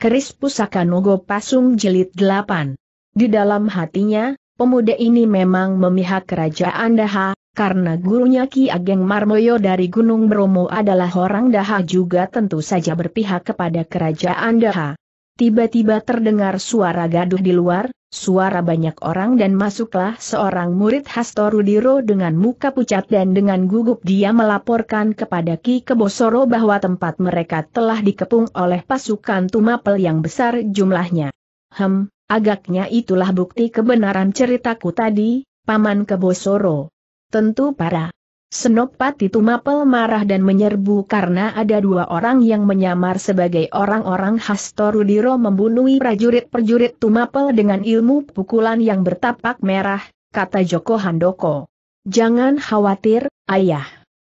Keris Pusaka Nogo Pasung Jilid 8. Di dalam hatinya, pemuda ini memang memihak kerajaan Daha, karena gurunya Ki Ageng Marmoyo dari Gunung Bromo adalah orang Daha juga tentu saja berpihak kepada kerajaan Daha. Tiba-tiba terdengar suara gaduh di luar, Suara banyak orang dan masuklah seorang murid Hasto Rudiro dengan muka pucat dan dengan gugup dia melaporkan kepada Ki Kebosoro bahwa tempat mereka telah dikepung oleh pasukan Tumapel yang besar jumlahnya. Hem, agaknya itulah bukti kebenaran ceritaku tadi, Paman Kebosoro. Tentu para Senopati Tumapel marah dan menyerbu karena ada dua orang yang menyamar sebagai orang-orang khas Torudiro membunuh prajurit-prajurit Tumapel dengan ilmu pukulan yang bertapak merah, kata Joko Handoko. Jangan khawatir, ayah.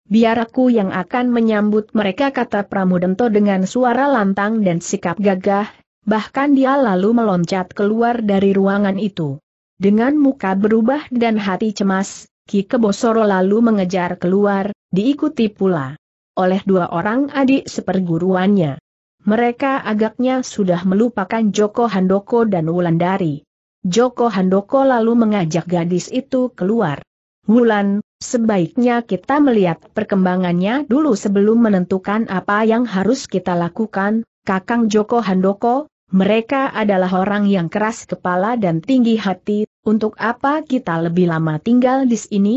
Biar aku yang akan menyambut mereka kata Pramudento dengan suara lantang dan sikap gagah, bahkan dia lalu meloncat keluar dari ruangan itu. Dengan muka berubah dan hati cemas, Ki Kebosoro lalu mengejar keluar, diikuti pula oleh dua orang adik seperguruannya. Mereka agaknya sudah melupakan Joko Handoko dan Wulandari. Joko Handoko lalu mengajak gadis itu keluar. Wulan, sebaiknya kita melihat perkembangannya dulu sebelum menentukan apa yang harus kita lakukan, Kakang Joko Handoko, mereka adalah orang yang keras kepala dan tinggi hati, untuk apa kita lebih lama tinggal di sini?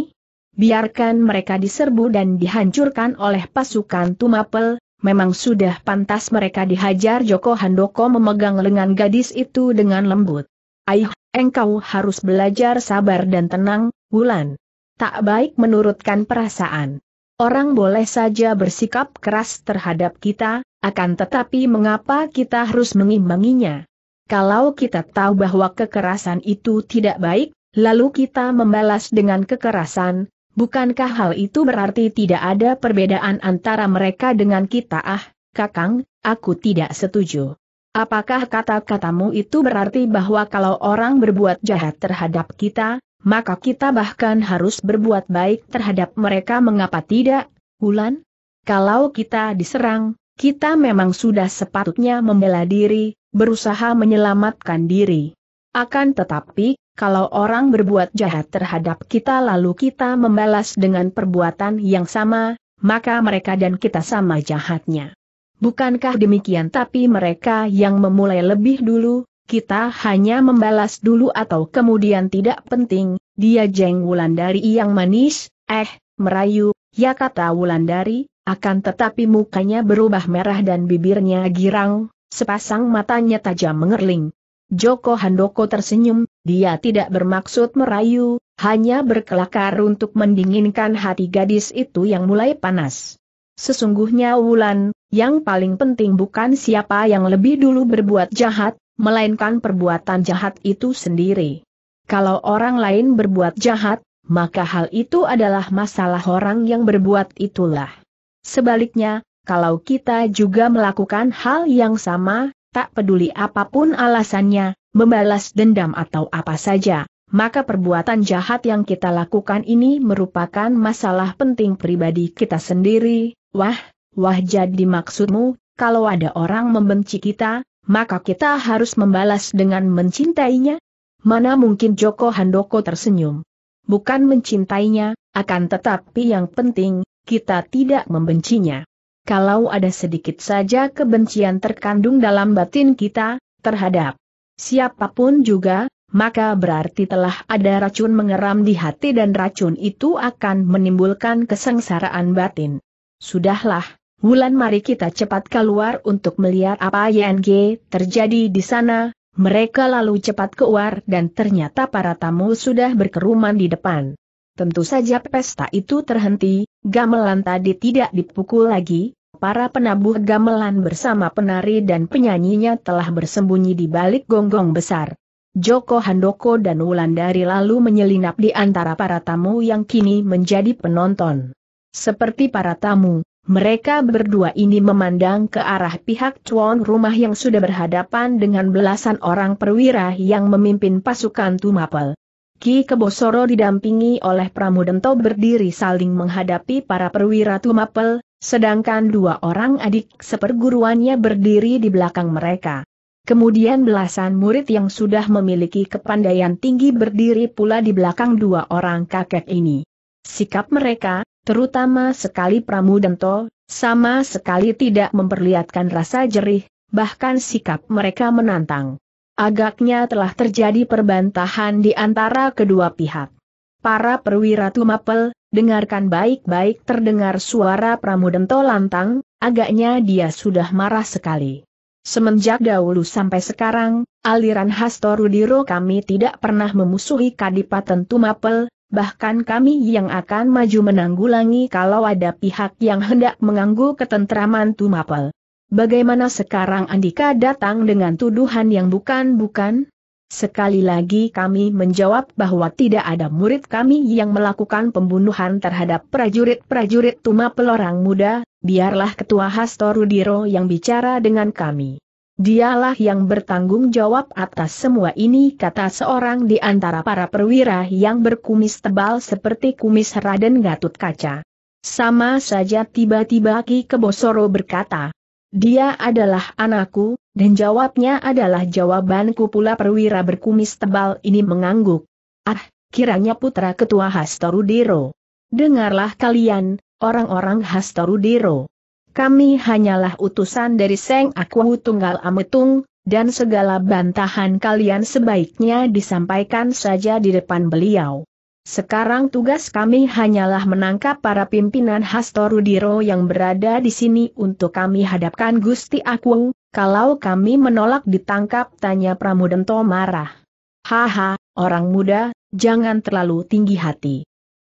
Biarkan mereka diserbu dan dihancurkan oleh pasukan Tumapel, memang sudah pantas mereka dihajar Joko Handoko memegang lengan gadis itu dengan lembut. Aih, engkau harus belajar sabar dan tenang, Wulan. Tak baik menurutkan perasaan. Orang boleh saja bersikap keras terhadap kita, akan tetapi mengapa kita harus mengimbanginya? Kalau kita tahu bahwa kekerasan itu tidak baik, lalu kita membalas dengan kekerasan, bukankah hal itu berarti tidak ada perbedaan antara mereka dengan kita ah, kakang, aku tidak setuju. Apakah kata-katamu itu berarti bahwa kalau orang berbuat jahat terhadap kita, maka kita bahkan harus berbuat baik terhadap mereka mengapa tidak, Wulan? Kalau kita diserang, kita memang sudah sepatutnya membela diri, berusaha menyelamatkan diri. Akan tetapi, kalau orang berbuat jahat terhadap kita lalu kita membalas dengan perbuatan yang sama, maka mereka dan kita sama jahatnya. Bukankah demikian tapi mereka yang memulai lebih dulu, kita hanya membalas dulu atau kemudian tidak penting, dia jeng Wulandari yang manis, eh, merayu, ya kata Wulandari, akan tetapi mukanya berubah merah dan bibirnya girang, sepasang matanya tajam mengerling. Joko Handoko tersenyum, dia tidak bermaksud merayu, hanya berkelakar untuk mendinginkan hati gadis itu yang mulai panas. Sesungguhnya Wulan, yang paling penting bukan siapa yang lebih dulu berbuat jahat, melainkan perbuatan jahat itu sendiri. Kalau orang lain berbuat jahat, maka hal itu adalah masalah orang yang berbuat itulah. Sebaliknya, kalau kita juga melakukan hal yang sama, tak peduli apapun alasannya, membalas dendam atau apa saja, maka perbuatan jahat yang kita lakukan ini merupakan masalah penting pribadi kita sendiri. Wah, wah jadi maksudmu, kalau ada orang membenci kita, maka kita harus membalas dengan mencintainya? Mana mungkin Joko Handoko tersenyum. Bukan mencintainya, akan tetapi yang penting, kita tidak membencinya. Kalau ada sedikit saja kebencian terkandung dalam batin kita, terhadap siapapun juga, maka berarti telah ada racun mengeram di hati dan racun itu akan menimbulkan kesengsaraan batin. Sudahlah, Wulan mari kita cepat keluar untuk melihat apa yang terjadi di sana, mereka lalu cepat keluar dan ternyata para tamu sudah berkerumun di depan. Tentu saja pesta itu terhenti, gamelan tadi tidak dipukul lagi, para penabuh gamelan bersama penari dan penyanyinya telah bersembunyi di balik gonggong besar. Joko Handoko dan Wulandari lalu menyelinap di antara para tamu yang kini menjadi penonton. Seperti para tamu, mereka berdua ini memandang ke arah pihak cuan rumah yang sudah berhadapan dengan belasan orang perwira yang memimpin pasukan Tumapel. Ki Kebosoro didampingi oleh Pramudento berdiri saling menghadapi para perwira Tumapel, sedangkan dua orang adik seperguruannya berdiri di belakang mereka. Kemudian belasan murid yang sudah memiliki kepandaian tinggi berdiri pula di belakang dua orang kakek ini. Sikap mereka, terutama sekali Pramudento, sama sekali tidak memperlihatkan rasa jerih, bahkan sikap mereka menantang. Agaknya telah terjadi perbantahan di antara kedua pihak. Para perwira Tumapel, dengarkan baik-baik terdengar suara Pramudento lantang, agaknya dia sudah marah sekali. Semenjak dahulu sampai sekarang, aliran Hastorudiro kami tidak pernah memusuhi Kadipaten Tumapel, bahkan kami yang akan maju menanggulangi kalau ada pihak yang hendak mengganggu ketentraman Tumapel. Bagaimana sekarang Andika datang dengan tuduhan yang bukan-bukan? Sekali lagi kami menjawab bahwa tidak ada murid kami yang melakukan pembunuhan terhadap prajurit-prajurit Tuma Pelorang Muda, biarlah Ketua Hasto Rudiro yang bicara dengan kami. Dialah yang bertanggung jawab atas semua ini kata seorang di antara para perwira yang berkumis tebal seperti kumis Raden Gatut Kaca. Sama saja tiba-tiba Ki Kebosoro berkata, dia adalah anakku, dan jawabnya adalah jawabanku pula perwira berkumis tebal ini mengangguk. Ah, kiranya putra ketua Hastorudiro. Dengarlah kalian, orang-orang Hastorudiro. Kami hanyalah utusan dari Seng Akwahu Tunggal Ametung, dan segala bantahan kalian sebaiknya disampaikan saja di depan beliau. Sekarang tugas kami hanyalah menangkap para pimpinan Hastorudiro yang berada di sini untuk kami hadapkan Gusti Akung, kalau kami menolak ditangkap tanya Pramudento marah. Haha, orang muda, jangan terlalu tinggi hati.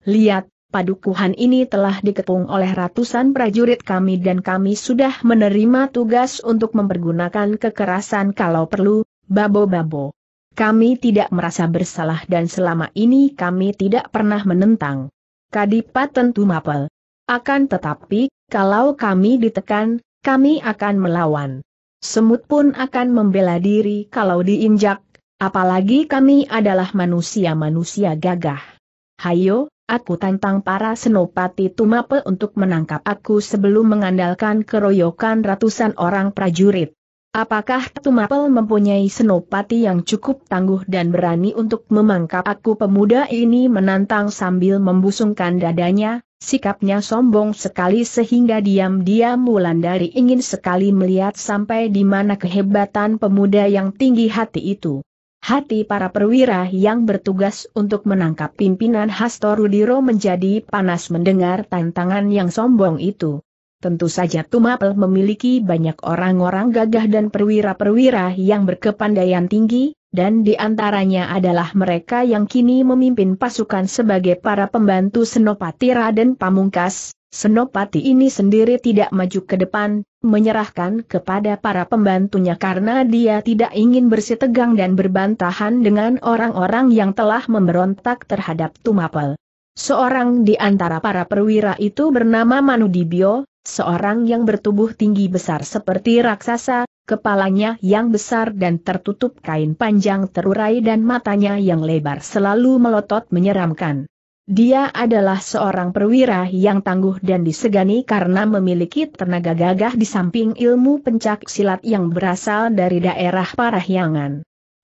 Lihat, padukuhan ini telah dikepung oleh ratusan prajurit kami dan kami sudah menerima tugas untuk mempergunakan kekerasan kalau perlu, babo-babo. Kami tidak merasa bersalah dan selama ini kami tidak pernah menentang. Kadipat tentu mapel. Akan tetapi, kalau kami ditekan, kami akan melawan. Semut pun akan membela diri kalau diinjak, apalagi kami adalah manusia-manusia gagah. Hayo, aku tantang para senopati Tumape untuk menangkap aku sebelum mengandalkan keroyokan ratusan orang prajurit. Apakah Tumapel mempunyai senopati yang cukup tangguh dan berani untuk memangkap aku pemuda ini menantang sambil membusungkan dadanya, sikapnya sombong sekali sehingga diam-diam Wulandari ingin sekali melihat sampai di mana kehebatan pemuda yang tinggi hati itu. Hati para perwira yang bertugas untuk menangkap pimpinan Hastorudiro menjadi panas mendengar tantangan yang sombong itu. Tentu saja Tumapel memiliki banyak orang-orang gagah dan perwira-perwira yang berkepandaian tinggi, dan di antaranya adalah mereka yang kini memimpin pasukan sebagai para pembantu Senopati Raden Pamungkas. Senopati ini sendiri tidak maju ke depan, menyerahkan kepada para pembantunya karena dia tidak ingin bersitegang dan berbantahan dengan orang-orang yang telah memberontak terhadap Tumapel. Seorang di antara para perwira itu bernama Manudibio, Seorang yang bertubuh tinggi besar seperti raksasa, kepalanya yang besar dan tertutup kain panjang terurai dan matanya yang lebar selalu melotot menyeramkan. Dia adalah seorang perwira yang tangguh dan disegani karena memiliki tenaga gagah di samping ilmu pencak silat yang berasal dari daerah Parahyangan.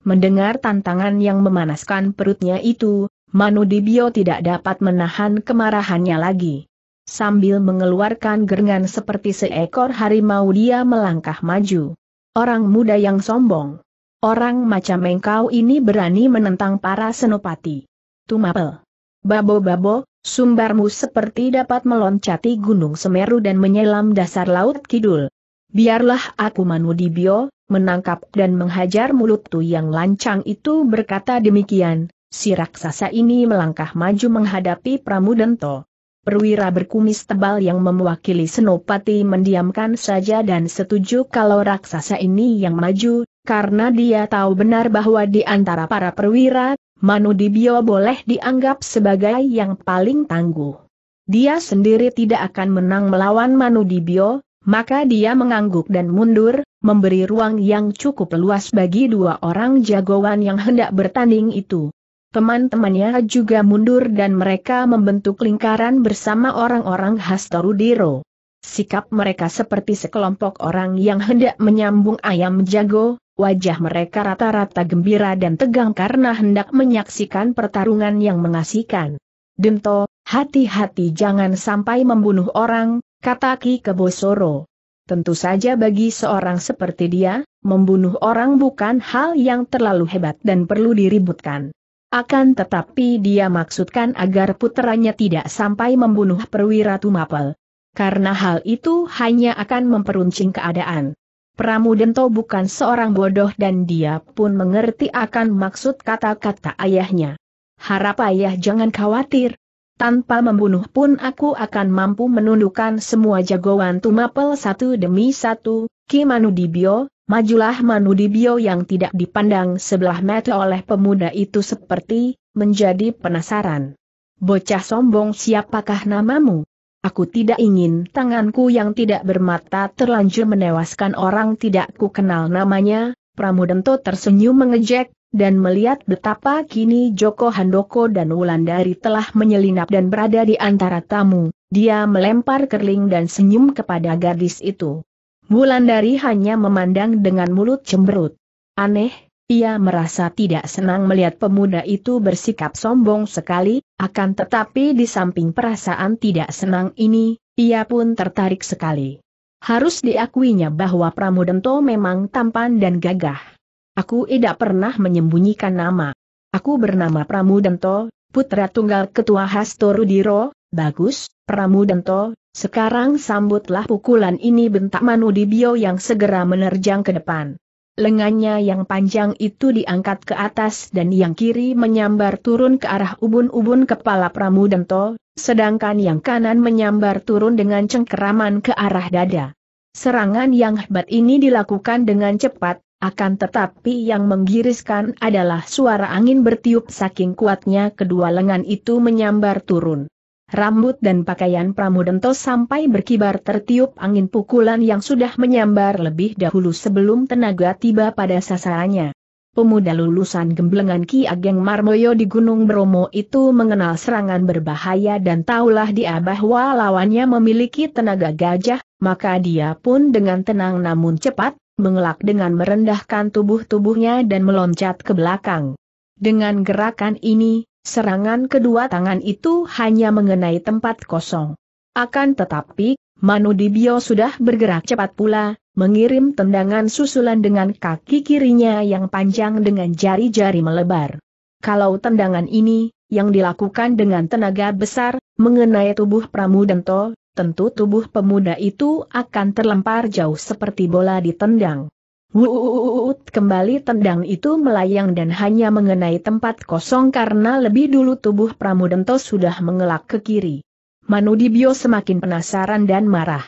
Mendengar tantangan yang memanaskan perutnya itu, Manudibio tidak dapat menahan kemarahannya lagi. Sambil mengeluarkan gerengan seperti seekor harimau dia melangkah maju. Orang muda yang sombong. Orang macam engkau ini berani menentang para senopati. Tumapel. Babo-babo, sumbarmu seperti dapat meloncati gunung Semeru dan menyelam dasar laut kidul. Biarlah aku Manudibio, menangkap dan menghajar mulutku yang lancang itu berkata demikian, si raksasa ini melangkah maju menghadapi Pramudento perwira berkumis tebal yang mewakili Senopati mendiamkan saja dan setuju kalau raksasa ini yang maju, karena dia tahu benar bahwa di antara para perwira, Manu Dibio boleh dianggap sebagai yang paling tangguh. Dia sendiri tidak akan menang melawan Manu Dibio, maka dia mengangguk dan mundur, memberi ruang yang cukup luas bagi dua orang jagoan yang hendak bertanding itu. Teman-temannya juga mundur dan mereka membentuk lingkaran bersama orang-orang Hastorudiro. Sikap mereka seperti sekelompok orang yang hendak menyambung ayam jago, wajah mereka rata-rata gembira dan tegang karena hendak menyaksikan pertarungan yang mengasihkan. Dento, hati-hati jangan sampai membunuh orang, kata Ki Kebosoro. Tentu saja bagi seorang seperti dia, membunuh orang bukan hal yang terlalu hebat dan perlu diributkan. Akan tetapi dia maksudkan agar putranya tidak sampai membunuh perwira Tumapel. Karena hal itu hanya akan memperuncing keadaan. Pramudento bukan seorang bodoh dan dia pun mengerti akan maksud kata-kata ayahnya. Harap ayah jangan khawatir. Tanpa membunuh pun aku akan mampu menundukkan semua jagoan Tumapel satu demi satu, Kimanudibio, Majulah Manu Dibio yang tidak dipandang sebelah mata oleh pemuda itu seperti menjadi penasaran. Bocah sombong siapakah namamu? Aku tidak ingin tanganku yang tidak bermata terlanjur menewaskan orang tidak ku kenal namanya, Pramudento tersenyum mengejek, dan melihat betapa kini Joko Handoko dan Wulandari telah menyelinap dan berada di antara tamu, dia melempar kerling dan senyum kepada gadis itu. Bulan Wulandari hanya memandang dengan mulut cemberut. Aneh, ia merasa tidak senang melihat pemuda itu bersikap sombong sekali, akan tetapi di samping perasaan tidak senang ini, ia pun tertarik sekali. Harus diakuinya bahwa Pramudento memang tampan dan gagah. Aku tidak pernah menyembunyikan nama. Aku bernama Pramudento, putra tunggal ketua Hastorudiro, bagus, Pramudento, sekarang sambutlah pukulan ini bentak Manu Bio yang segera menerjang ke depan. Lengannya yang panjang itu diangkat ke atas dan yang kiri menyambar turun ke arah ubun-ubun kepala Pramudento, sedangkan yang kanan menyambar turun dengan cengkeraman ke arah dada. Serangan yang hebat ini dilakukan dengan cepat, akan tetapi yang menggiriskan adalah suara angin bertiup saking kuatnya kedua lengan itu menyambar turun. Rambut dan pakaian Pramudento sampai berkibar tertiup angin pukulan yang sudah menyambar lebih dahulu sebelum tenaga tiba pada sasarannya. Pemuda lulusan gemblengan Ki Ageng Marmoyo di Gunung Bromo itu mengenal serangan berbahaya dan tahulah dia bahwa lawannya memiliki tenaga gajah, maka dia pun dengan tenang namun cepat, mengelak dengan merendahkan tubuh-tubuhnya dan meloncat ke belakang. Dengan gerakan ini, Serangan kedua tangan itu hanya mengenai tempat kosong. Akan tetapi, Manu Dibio sudah bergerak cepat pula, mengirim tendangan susulan dengan kaki kirinya yang panjang dengan jari-jari melebar. Kalau tendangan ini, yang dilakukan dengan tenaga besar, mengenai tubuh Pramudento, tentu tubuh pemuda itu akan terlempar jauh seperti bola ditendang kembali tendang itu melayang dan hanya mengenai tempat kosong karena lebih dulu tubuh Pramudento sudah mengelak ke kiri. Manudibio semakin penasaran dan marah.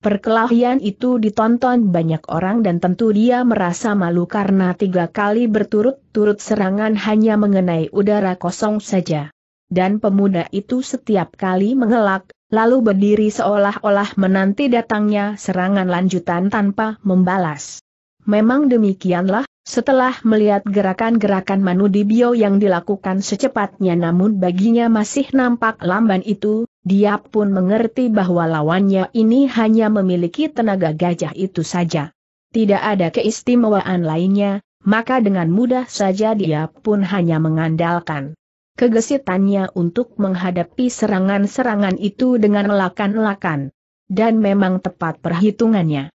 Perkelahian itu ditonton banyak orang dan tentu dia merasa malu karena tiga kali berturut-turut serangan hanya mengenai udara kosong saja. Dan pemuda itu setiap kali mengelak, lalu berdiri seolah-olah menanti datangnya serangan lanjutan tanpa membalas. Memang demikianlah, setelah melihat gerakan-gerakan Manu Dibio yang dilakukan secepatnya namun baginya masih nampak lamban itu, dia pun mengerti bahwa lawannya ini hanya memiliki tenaga gajah itu saja. Tidak ada keistimewaan lainnya, maka dengan mudah saja dia pun hanya mengandalkan kegesitannya untuk menghadapi serangan-serangan itu dengan elakan-elakan. Dan memang tepat perhitungannya.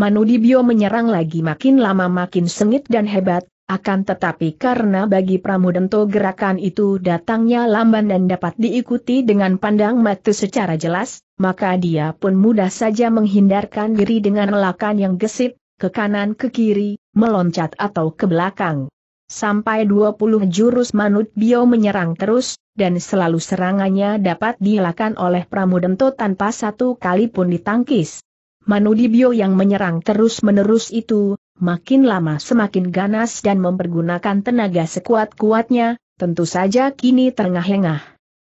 Manudibio menyerang lagi makin lama makin sengit dan hebat, akan tetapi karena bagi Pramudento gerakan itu datangnya lamban dan dapat diikuti dengan pandang mata secara jelas, maka dia pun mudah saja menghindarkan diri dengan lelakan yang gesit, ke kanan ke kiri, meloncat atau ke belakang. Sampai 20 jurus Manut Bio menyerang terus, dan selalu serangannya dapat dihilangkan oleh Pramudento tanpa satu kali pun ditangkis. Manudibio yang menyerang terus-menerus itu, makin lama semakin ganas dan mempergunakan tenaga sekuat-kuatnya, tentu saja kini terengah-engah.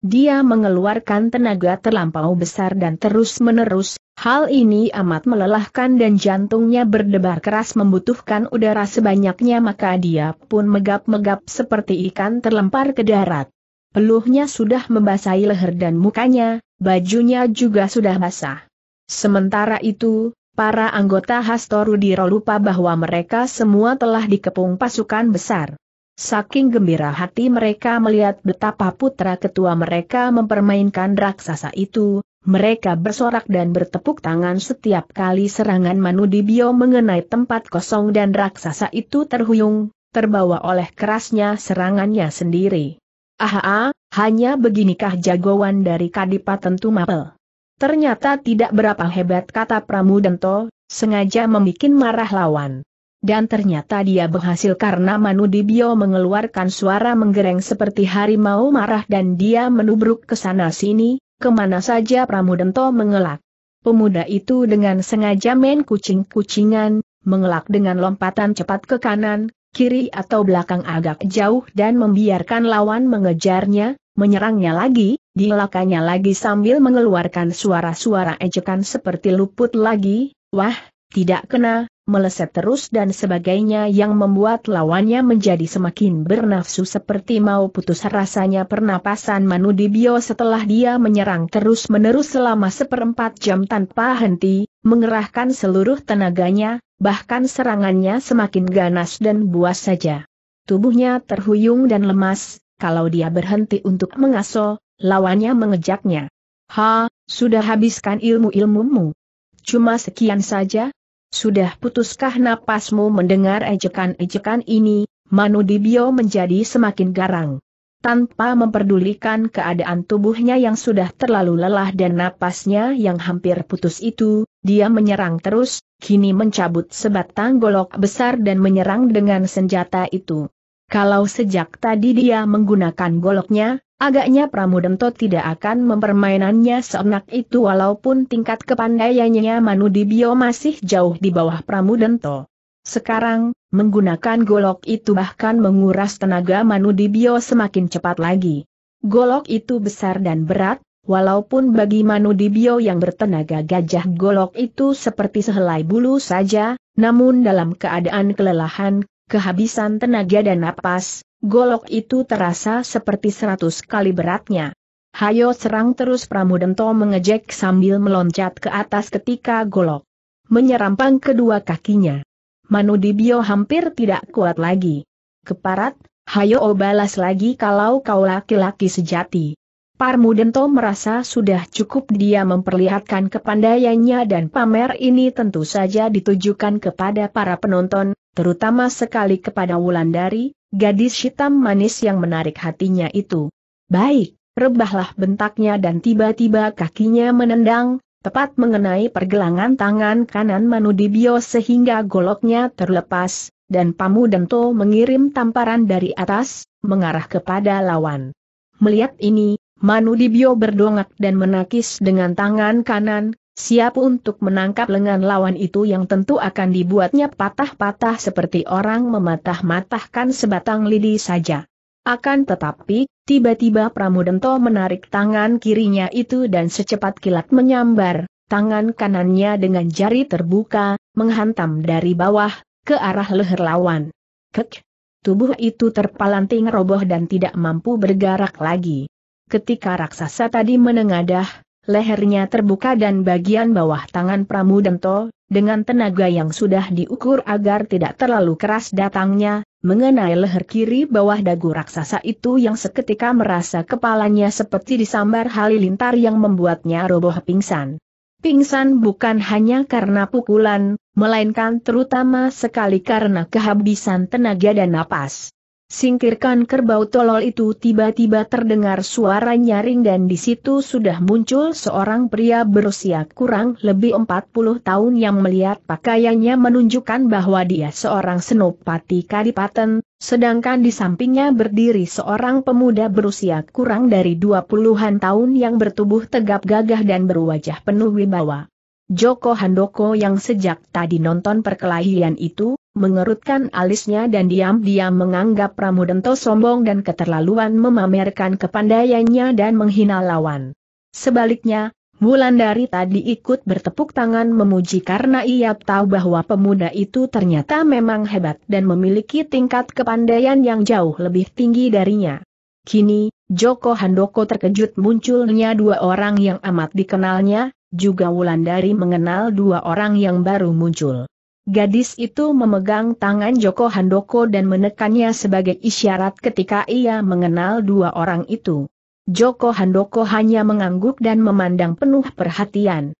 Dia mengeluarkan tenaga terlampau besar dan terus-menerus, hal ini amat melelahkan dan jantungnya berdebar keras membutuhkan udara sebanyaknya maka dia pun megap-megap seperti ikan terlempar ke darat. Peluhnya sudah membasahi leher dan mukanya, bajunya juga sudah basah. Sementara itu, para anggota Hastorudiro lupa bahwa mereka semua telah dikepung pasukan besar. Saking gembira hati mereka melihat betapa putra ketua mereka mempermainkan raksasa itu, mereka bersorak dan bertepuk tangan setiap kali serangan Manudibio mengenai tempat kosong dan raksasa itu terhuyung, terbawa oleh kerasnya serangannya sendiri. Aha, ah, hanya beginikah jagoan dari Kadipaten Tumapel. Ternyata tidak berapa hebat kata Pramudento, sengaja membuat marah lawan. Dan ternyata dia berhasil karena Manu Dibio mengeluarkan suara menggereng seperti harimau marah dan dia menubruk ke sana sini, kemana saja Pramudento mengelak. Pemuda itu dengan sengaja main kucing-kucingan, mengelak dengan lompatan cepat ke kanan, kiri atau belakang agak jauh dan membiarkan lawan mengejarnya, menyerangnya lagi, dilakannya lagi sambil mengeluarkan suara-suara ejekan seperti luput lagi, wah, tidak kena, meleset terus dan sebagainya yang membuat lawannya menjadi semakin bernafsu seperti mau putus rasanya pernapasan Manudibio setelah dia menyerang terus-menerus selama seperempat jam tanpa henti, mengerahkan seluruh tenaganya, bahkan serangannya semakin ganas dan buas saja. Tubuhnya terhuyung dan lemas, kalau dia berhenti untuk mengaso, lawannya mengejaknya. Ha, sudah habiskan ilmu-ilmumu. Cuma sekian saja? Sudah putuskah napasmu mendengar ejekan-ejekan ini, Manu Dibio menjadi semakin garang. Tanpa memperdulikan keadaan tubuhnya yang sudah terlalu lelah dan napasnya yang hampir putus itu, dia menyerang terus, kini mencabut sebatang golok besar dan menyerang dengan senjata itu. Kalau sejak tadi dia menggunakan goloknya, agaknya Pramudento tidak akan mempermainannya seenak itu walaupun tingkat kepandaiannya Manudibio masih jauh di bawah Pramudento. Sekarang, menggunakan golok itu bahkan menguras tenaga Manudibio semakin cepat lagi. Golok itu besar dan berat, walaupun bagi Manudibio yang bertenaga gajah golok itu seperti sehelai bulu saja, namun dalam keadaan kelelahan, kehabisan tenaga dan napas, golok itu terasa seperti seratus kali beratnya. Hayo serang terus Pramudento mengejek sambil meloncat ke atas ketika golok menyerampang kedua kakinya. Manudibio hampir tidak kuat lagi. Keparat, hayo obalas lagi kalau kau laki-laki sejati. Parmudento merasa sudah cukup dia memperlihatkan kepandaiannya dan pamer ini tentu saja ditujukan kepada para penonton, terutama sekali kepada Wulandari, gadis hitam manis yang menarik hatinya itu. Baik, rebahlah bentaknya dan tiba-tiba kakinya menendang, tepat mengenai pergelangan tangan kanan Manudibio sehingga goloknya terlepas, dan Pamudento mengirim tamparan dari atas, mengarah kepada lawan. Melihat ini, Manulibio berdongak dan menakis dengan tangan kanan, siap untuk menangkap lengan lawan itu yang tentu akan dibuatnya patah-patah seperti orang mematah-matahkan sebatang lidi saja. Akan tetapi, tiba-tiba Pramudento menarik tangan kirinya itu dan secepat kilat menyambar, tangan kanannya dengan jari terbuka, menghantam dari bawah, ke arah leher lawan. Kek! Tubuh itu terpalanting roboh dan tidak mampu bergerak lagi ketika raksasa tadi menengadah, lehernya terbuka dan bagian bawah tangan Pramudento, dengan tenaga yang sudah diukur agar tidak terlalu keras datangnya, mengenai leher kiri bawah dagu raksasa itu yang seketika merasa kepalanya seperti disambar halilintar yang membuatnya roboh pingsan. Pingsan bukan hanya karena pukulan, melainkan terutama sekali karena kehabisan tenaga dan napas. Singkirkan kerbau tolol itu tiba-tiba terdengar suara nyaring dan di situ sudah muncul seorang pria berusia kurang lebih 40 tahun yang melihat pakaiannya menunjukkan bahwa dia seorang senopati kadipaten, sedangkan di sampingnya berdiri seorang pemuda berusia kurang dari 20-an tahun yang bertubuh tegap gagah dan berwajah penuh wibawa. Joko Handoko yang sejak tadi nonton perkelahian itu, mengerutkan alisnya dan diam-diam menganggap Pramudento sombong dan keterlaluan memamerkan kepandaiannya dan menghina lawan. Sebaliknya, Wulandari tadi ikut bertepuk tangan memuji karena ia tahu bahwa pemuda itu ternyata memang hebat dan memiliki tingkat kepandaian yang jauh lebih tinggi darinya. Kini, Joko Handoko terkejut munculnya dua orang yang amat dikenalnya, juga Wulandari mengenal dua orang yang baru muncul. Gadis itu memegang tangan Joko Handoko dan menekannya sebagai isyarat ketika ia mengenal dua orang itu. Joko Handoko hanya mengangguk dan memandang penuh perhatian.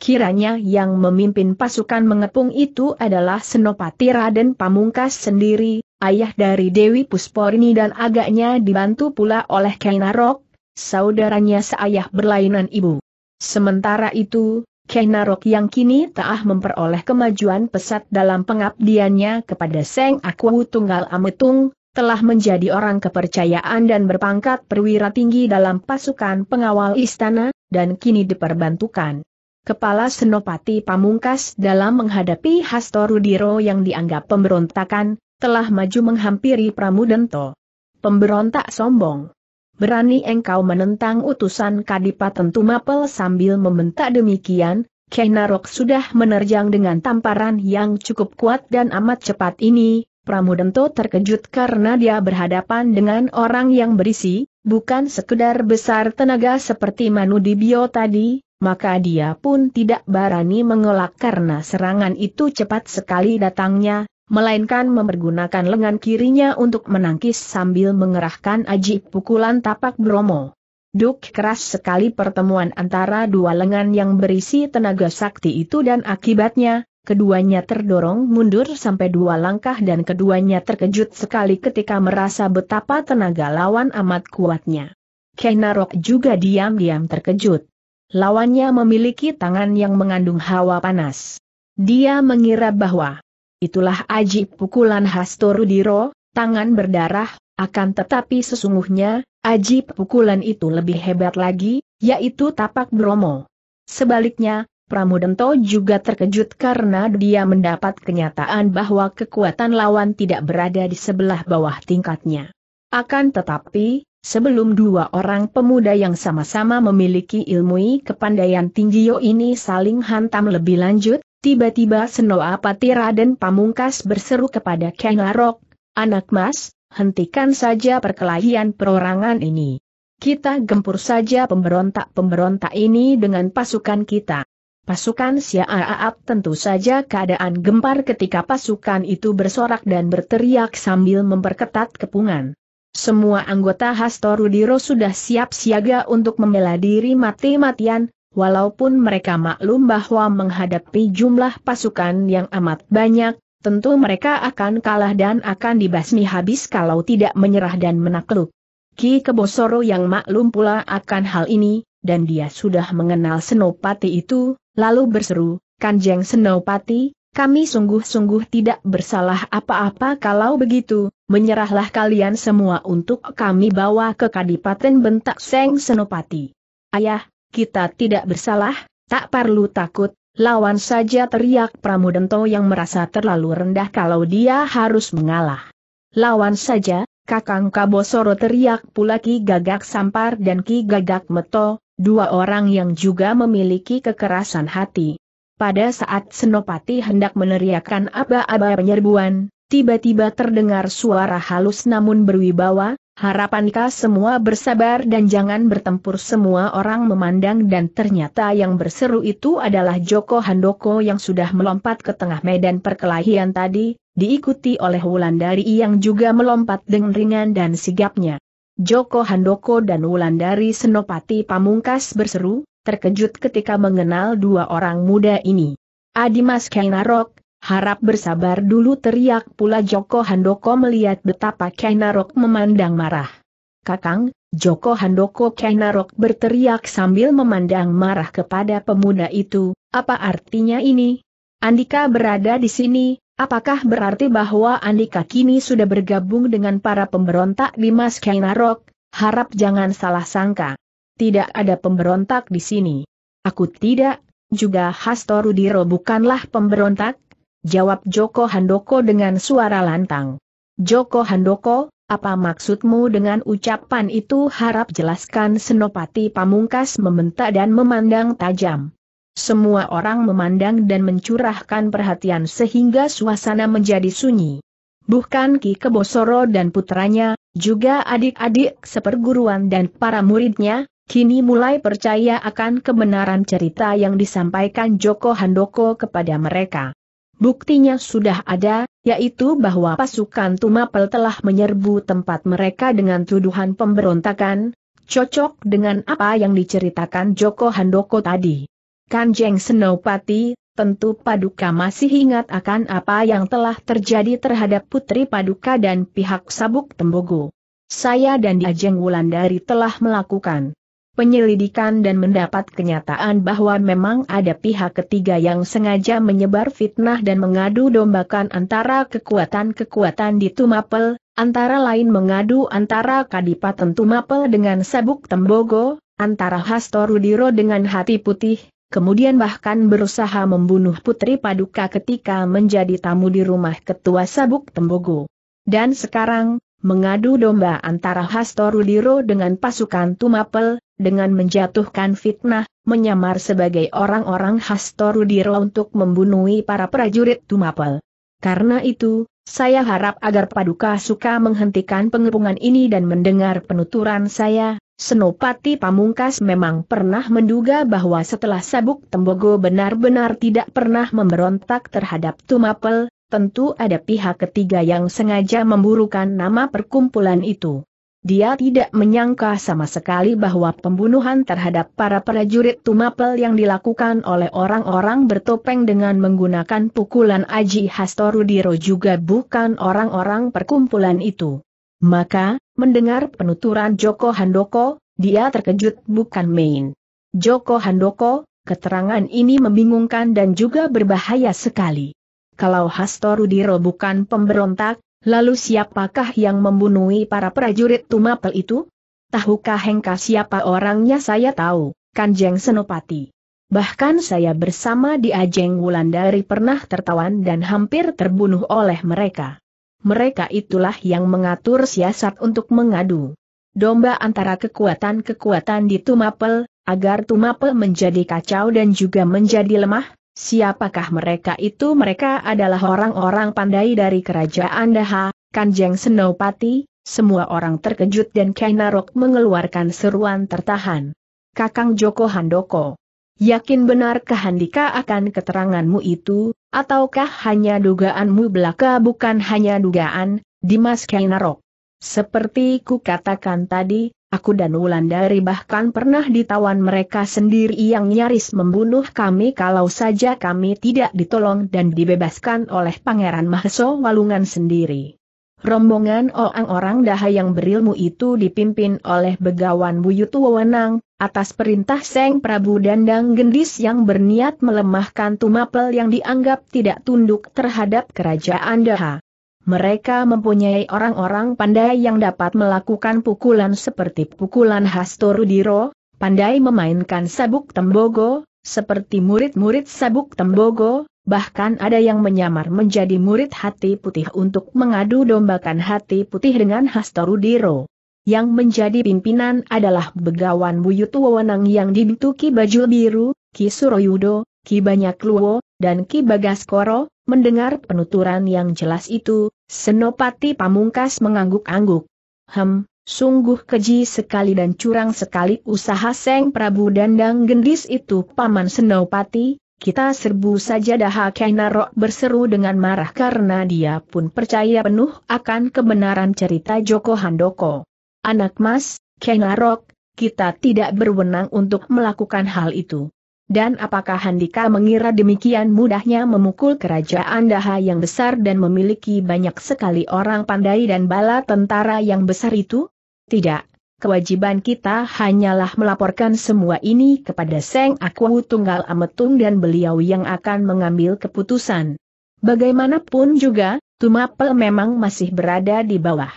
Kiranya yang memimpin pasukan mengepung itu adalah Senopati Raden Pamungkas sendiri, ayah dari Dewi Pusporini dan agaknya dibantu pula oleh Kainarok, saudaranya seayah berlainan ibu. Sementara itu, Kenarok yang kini telah memperoleh kemajuan pesat dalam pengabdiannya kepada Seng Akwu Tunggal Ametung, telah menjadi orang kepercayaan dan berpangkat perwira tinggi dalam pasukan pengawal istana, dan kini diperbantukan. Kepala Senopati Pamungkas dalam menghadapi Hasto Rudiro yang dianggap pemberontakan, telah maju menghampiri Pramudento. Pemberontak sombong berani engkau menentang utusan Kadipaten Tumapel sambil membentak demikian, Kenarok sudah menerjang dengan tamparan yang cukup kuat dan amat cepat ini, Pramudento terkejut karena dia berhadapan dengan orang yang berisi, bukan sekedar besar tenaga seperti Bio tadi, maka dia pun tidak berani mengelak karena serangan itu cepat sekali datangnya, melainkan mempergunakan lengan kirinya untuk menangkis sambil mengerahkan aji pukulan tapak Bromo. Duk keras sekali pertemuan antara dua lengan yang berisi tenaga sakti itu dan akibatnya, keduanya terdorong mundur sampai dua langkah dan keduanya terkejut sekali ketika merasa betapa tenaga lawan amat kuatnya. Kenarok juga diam-diam terkejut. Lawannya memiliki tangan yang mengandung hawa panas. Dia mengira bahwa Itulah aji pukulan Hastorudiro, tangan berdarah, akan tetapi sesungguhnya, aji pukulan itu lebih hebat lagi, yaitu tapak Bromo. Sebaliknya, Pramudento juga terkejut karena dia mendapat kenyataan bahwa kekuatan lawan tidak berada di sebelah bawah tingkatnya. Akan tetapi, sebelum dua orang pemuda yang sama-sama memiliki ilmu kepandaian tinggi yo ini saling hantam lebih lanjut, Tiba-tiba Senoa Patira dan Pamungkas berseru kepada Kang Arok, Anak Mas, hentikan saja perkelahian perorangan ini. Kita gempur saja pemberontak-pemberontak ini dengan pasukan kita. Pasukan Siaaap tentu saja keadaan gempar ketika pasukan itu bersorak dan berteriak sambil memperketat kepungan. Semua anggota Hastorudiro sudah siap siaga untuk membela diri mati-matian, walaupun mereka maklum bahwa menghadapi jumlah pasukan yang amat banyak, tentu mereka akan kalah dan akan dibasmi habis kalau tidak menyerah dan menakluk. Ki Kebosoro yang maklum pula akan hal ini, dan dia sudah mengenal Senopati itu, lalu berseru, Kanjeng Senopati, kami sungguh-sungguh tidak bersalah apa-apa kalau begitu, menyerahlah kalian semua untuk kami bawa ke Kadipaten bentak Seng Senopati. Ayah, kita tidak bersalah, tak perlu takut, lawan saja teriak Pramudento yang merasa terlalu rendah kalau dia harus mengalah. Lawan saja, Kakang Kabosoro teriak pula Ki Gagak Sampar dan Ki Gagak Meto, dua orang yang juga memiliki kekerasan hati. Pada saat Senopati hendak meneriakkan aba-aba penyerbuan, Tiba-tiba terdengar suara halus namun berwibawa, harapankah semua bersabar dan jangan bertempur semua orang memandang dan ternyata yang berseru itu adalah Joko Handoko yang sudah melompat ke tengah medan perkelahian tadi, diikuti oleh Wulandari yang juga melompat dengan ringan dan sigapnya. Joko Handoko dan Wulandari Senopati Pamungkas berseru, terkejut ketika mengenal dua orang muda ini. Adimas Kainarok, Harap bersabar dulu teriak pula Joko Handoko melihat betapa Kainarok memandang marah. Kakang, Joko Handoko Kainarok berteriak sambil memandang marah kepada pemuda itu, apa artinya ini? Andika berada di sini, Apakah berarti bahwa Andika kini sudah bergabung dengan para pemberontak di Mas Kainarok? Harap jangan salah sangka. Tidak ada pemberontak di sini. Aku tidak, juga Hasto Rudiro bukanlah pemberontak, jawab Joko Handoko dengan suara lantang. Joko Handoko, apa maksudmu dengan ucapan itu harap jelaskan Senopati Pamungkas membentak dan memandang tajam. Semua orang memandang dan mencurahkan perhatian sehingga suasana menjadi sunyi. Bukan Ki Kebosoro dan putranya, juga adik-adik seperguruan dan para muridnya, kini mulai percaya akan kebenaran cerita yang disampaikan Joko Handoko kepada mereka. Buktinya sudah ada, yaitu bahwa pasukan Tumapel telah menyerbu tempat mereka dengan tuduhan pemberontakan, cocok dengan apa yang diceritakan Joko Handoko tadi. Kanjeng Senopati, tentu Paduka masih ingat akan apa yang telah terjadi terhadap Putri Paduka dan pihak Sabuk Tembogo. Saya dan Diajeng Wulandari telah melakukan penyelidikan dan mendapat kenyataan bahwa memang ada pihak ketiga yang sengaja menyebar fitnah dan mengadu dombakan antara kekuatan-kekuatan di Tumapel, antara lain mengadu antara Kadipaten Tumapel dengan Sabuk Tembogo, antara Hastorudiro dengan Hati Putih, kemudian bahkan berusaha membunuh Putri Paduka ketika menjadi tamu di rumah Ketua Sabuk Tembogo. Dan sekarang, mengadu domba antara Hastorudiro dengan pasukan Tumapel, dengan menjatuhkan fitnah, menyamar sebagai orang-orang Hastorudiro untuk membunuhi para prajurit Tumapel. Karena itu, saya harap agar Paduka suka menghentikan pengepungan ini dan mendengar penuturan saya, Senopati Pamungkas memang pernah menduga bahwa setelah sabuk Tembogo benar-benar tidak pernah memberontak terhadap Tumapel, tentu ada pihak ketiga yang sengaja memburukan nama perkumpulan itu. Dia tidak menyangka sama sekali bahwa pembunuhan terhadap para prajurit Tumapel yang dilakukan oleh orang-orang bertopeng dengan menggunakan pukulan Aji Hastorudiro juga bukan orang-orang perkumpulan itu. Maka, mendengar penuturan Joko Handoko, dia terkejut bukan main. Joko Handoko, keterangan ini membingungkan dan juga berbahaya sekali kalau Hasto Rudiro bukan pemberontak, lalu siapakah yang membunuhi para prajurit Tumapel itu? Tahukah Hengka siapa orangnya saya tahu, Kanjeng Senopati. Bahkan saya bersama di Ajeng Wulandari pernah tertawan dan hampir terbunuh oleh mereka. Mereka itulah yang mengatur siasat untuk mengadu domba antara kekuatan-kekuatan di Tumapel, agar Tumapel menjadi kacau dan juga menjadi lemah, Siapakah mereka itu? Mereka adalah orang-orang pandai dari kerajaan Daha, Kanjeng Senopati, semua orang terkejut dan Kainarok mengeluarkan seruan tertahan. Kakang Joko Handoko. Yakin benar kehandika akan keteranganmu itu, ataukah hanya dugaanmu belaka bukan hanya dugaan, Dimas Kainarok. Seperti ku katakan tadi, Aku dan Wulandari bahkan pernah ditawan mereka sendiri yang nyaris membunuh kami kalau saja kami tidak ditolong dan dibebaskan oleh Pangeran Maheso Walungan sendiri. Rombongan orang-orang daha yang berilmu itu dipimpin oleh Begawan Buyut Wewenang, atas perintah Seng Prabu Dandang Gendis yang berniat melemahkan Tumapel yang dianggap tidak tunduk terhadap kerajaan Daha. Mereka mempunyai orang-orang pandai yang dapat melakukan pukulan seperti pukulan Hastorudiro, pandai memainkan sabuk tembogo, seperti murid-murid sabuk tembogo, bahkan ada yang menyamar menjadi murid hati putih untuk mengadu dombakan hati putih dengan Hastorudiro. Yang menjadi pimpinan adalah begawan Buyutu Wewenang yang dibentuki baju biru, Ki Suroyudo, Ki Luo, dan Kibagaskoro. Mendengar penuturan yang jelas itu, Senopati Pamungkas mengangguk-angguk. Hem, sungguh keji sekali dan curang sekali usaha Seng Prabu Dandang Gendis itu Paman Senopati, kita serbu saja Daha Kainarok berseru dengan marah karena dia pun percaya penuh akan kebenaran cerita Joko Handoko. Anak mas, Kainarok, kita tidak berwenang untuk melakukan hal itu. Dan apakah Handika mengira demikian mudahnya memukul kerajaan Daha yang besar dan memiliki banyak sekali orang pandai dan bala tentara yang besar itu? Tidak. Kewajiban kita hanyalah melaporkan semua ini kepada Seng Akwu Tunggal Ametung dan beliau yang akan mengambil keputusan. Bagaimanapun juga, Tumapel memang masih berada di bawah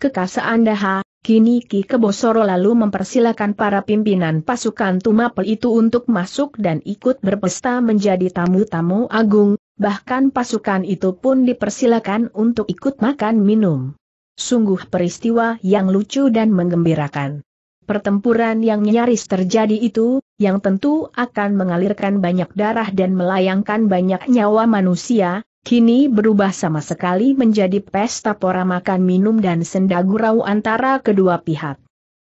kekasaan Daha, Kini Ki Kebosoro lalu mempersilahkan para pimpinan pasukan Tumapel itu untuk masuk dan ikut berpesta menjadi tamu-tamu agung, bahkan pasukan itu pun dipersilakan untuk ikut makan minum. Sungguh peristiwa yang lucu dan menggembirakan. Pertempuran yang nyaris terjadi itu, yang tentu akan mengalirkan banyak darah dan melayangkan banyak nyawa manusia, kini berubah sama sekali menjadi pesta pora makan minum dan senda gurau antara kedua pihak.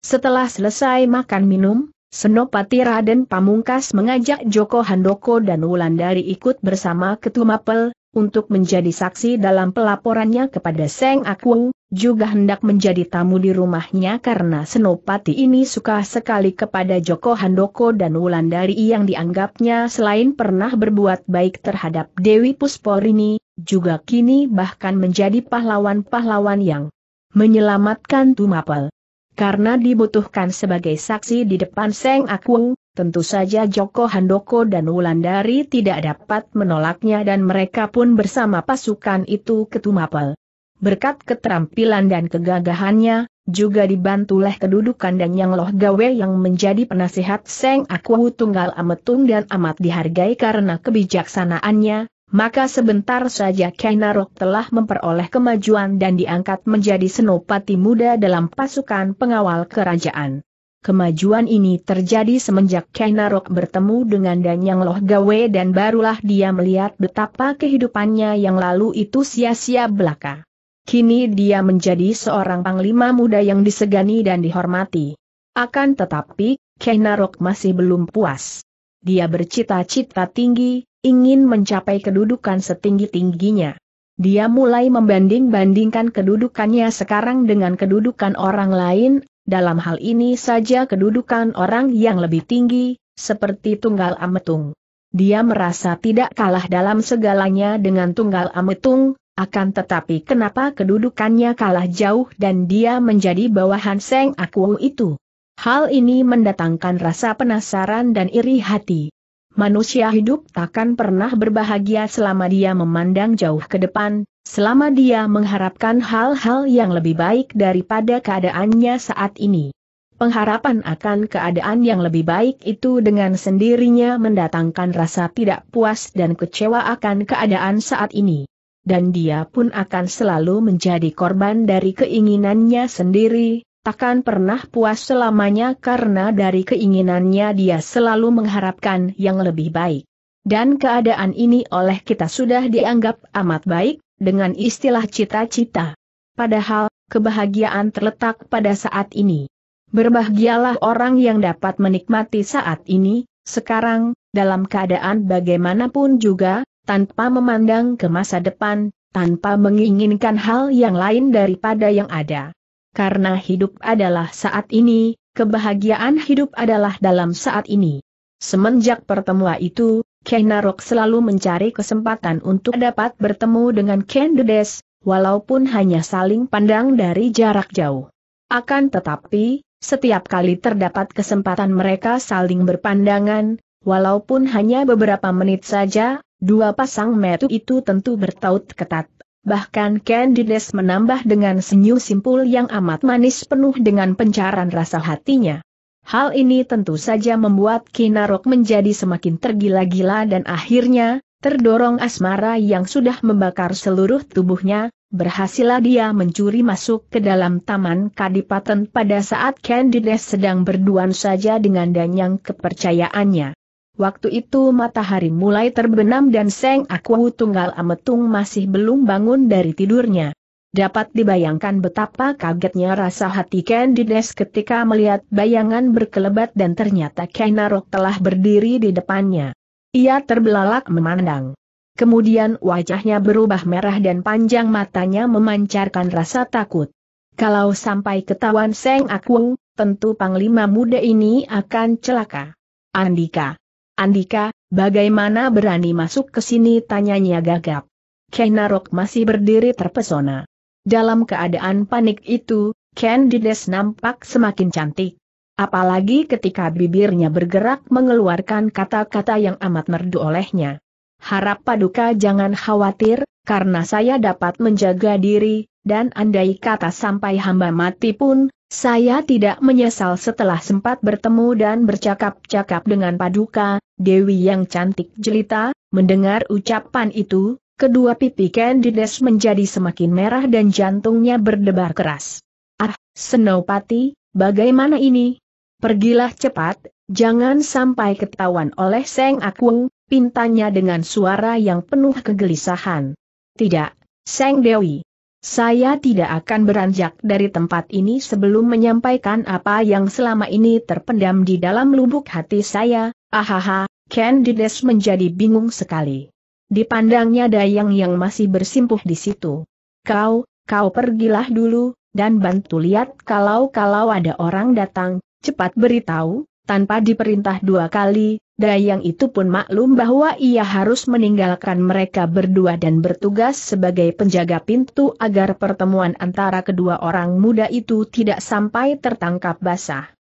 Setelah selesai makan minum, Senopati Raden Pamungkas mengajak Joko Handoko dan Wulandari ikut bersama Ketumapel, untuk menjadi saksi dalam pelaporannya kepada Seng Akung, juga hendak menjadi tamu di rumahnya karena Senopati ini suka sekali kepada Joko Handoko dan Wulandari yang dianggapnya selain pernah berbuat baik terhadap Dewi Pusporini, juga kini bahkan menjadi pahlawan-pahlawan yang menyelamatkan Tumapel. Karena dibutuhkan sebagai saksi di depan Seng Akung, tentu saja Joko Handoko dan Wulandari tidak dapat menolaknya dan mereka pun bersama pasukan itu ke Tumapel. Berkat keterampilan dan kegagahannya, juga dibantu oleh kedudukan dan Yang Loh Gawe yang menjadi penasihat Seng Aku Tunggal Ametung dan amat dihargai karena kebijaksanaannya, maka sebentar saja Kainarok telah memperoleh kemajuan dan diangkat menjadi senopati muda dalam pasukan pengawal kerajaan. Kemajuan ini terjadi semenjak Kainarok bertemu dengan Danyang Loh Gawe dan barulah dia melihat betapa kehidupannya yang lalu itu sia-sia belaka. Kini dia menjadi seorang panglima muda yang disegani dan dihormati. Akan tetapi, Kenarok masih belum puas. Dia bercita-cita tinggi, ingin mencapai kedudukan setinggi-tingginya. Dia mulai membanding-bandingkan kedudukannya sekarang dengan kedudukan orang lain, dalam hal ini saja kedudukan orang yang lebih tinggi, seperti Tunggal Ametung. Dia merasa tidak kalah dalam segalanya dengan Tunggal Ametung, akan tetapi kenapa kedudukannya kalah jauh dan dia menjadi bawahan Seng Akuo itu? Hal ini mendatangkan rasa penasaran dan iri hati. Manusia hidup takkan pernah berbahagia selama dia memandang jauh ke depan, selama dia mengharapkan hal-hal yang lebih baik daripada keadaannya saat ini. Pengharapan akan keadaan yang lebih baik itu dengan sendirinya mendatangkan rasa tidak puas dan kecewa akan keadaan saat ini dan dia pun akan selalu menjadi korban dari keinginannya sendiri, takkan pernah puas selamanya karena dari keinginannya dia selalu mengharapkan yang lebih baik. Dan keadaan ini oleh kita sudah dianggap amat baik, dengan istilah cita-cita. Padahal, kebahagiaan terletak pada saat ini. Berbahagialah orang yang dapat menikmati saat ini, sekarang, dalam keadaan bagaimanapun juga, tanpa memandang ke masa depan, tanpa menginginkan hal yang lain daripada yang ada. Karena hidup adalah saat ini, kebahagiaan hidup adalah dalam saat ini. Semenjak pertemuan itu, Ken Narok selalu mencari kesempatan untuk dapat bertemu dengan Ken Dedes, walaupun hanya saling pandang dari jarak jauh. Akan tetapi, setiap kali terdapat kesempatan mereka saling berpandangan, walaupun hanya beberapa menit saja, Dua pasang metu itu tentu bertaut ketat. Bahkan Candides menambah dengan senyum simpul yang amat manis penuh dengan pencaran rasa hatinya. Hal ini tentu saja membuat Kinarok menjadi semakin tergila-gila dan akhirnya, terdorong asmara yang sudah membakar seluruh tubuhnya, berhasillah dia mencuri masuk ke dalam taman kadipaten pada saat Candides sedang berduaan saja dengan danyang kepercayaannya. Waktu itu matahari mulai terbenam dan Seng Aku Tunggal Ametung masih belum bangun dari tidurnya. Dapat dibayangkan betapa kagetnya rasa hati Candides ketika melihat bayangan berkelebat dan ternyata Kainarok telah berdiri di depannya. Ia terbelalak memandang. Kemudian wajahnya berubah merah dan panjang matanya memancarkan rasa takut. Kalau sampai ketahuan Seng Aku, tentu Panglima muda ini akan celaka. Andika. Andika, bagaimana berani masuk ke sini tanyanya gagap. Kenarok masih berdiri terpesona. Dalam keadaan panik itu, Candides nampak semakin cantik. Apalagi ketika bibirnya bergerak mengeluarkan kata-kata yang amat merdu olehnya. Harap Paduka jangan khawatir, karena saya dapat menjaga diri, dan andai kata sampai hamba mati pun, saya tidak menyesal setelah sempat bertemu dan bercakap-cakap dengan Paduka, Dewi yang cantik jelita, mendengar ucapan itu, kedua pipi Candides menjadi semakin merah dan jantungnya berdebar keras. Ah, Senopati, bagaimana ini? Pergilah cepat, jangan sampai ketahuan oleh Seng Akung, pintanya dengan suara yang penuh kegelisahan. Tidak, Seng Dewi. Saya tidak akan beranjak dari tempat ini sebelum menyampaikan apa yang selama ini terpendam di dalam lubuk hati saya, ahaha, Candides menjadi bingung sekali. Dipandangnya Dayang yang masih bersimpuh di situ. Kau, kau pergilah dulu, dan bantu lihat kalau-kalau ada orang datang, cepat beritahu, tanpa diperintah dua kali, Dayang itu pun maklum bahwa ia harus meninggalkan mereka berdua dan bertugas sebagai penjaga pintu agar pertemuan antara kedua orang muda itu tidak sampai tertangkap basah.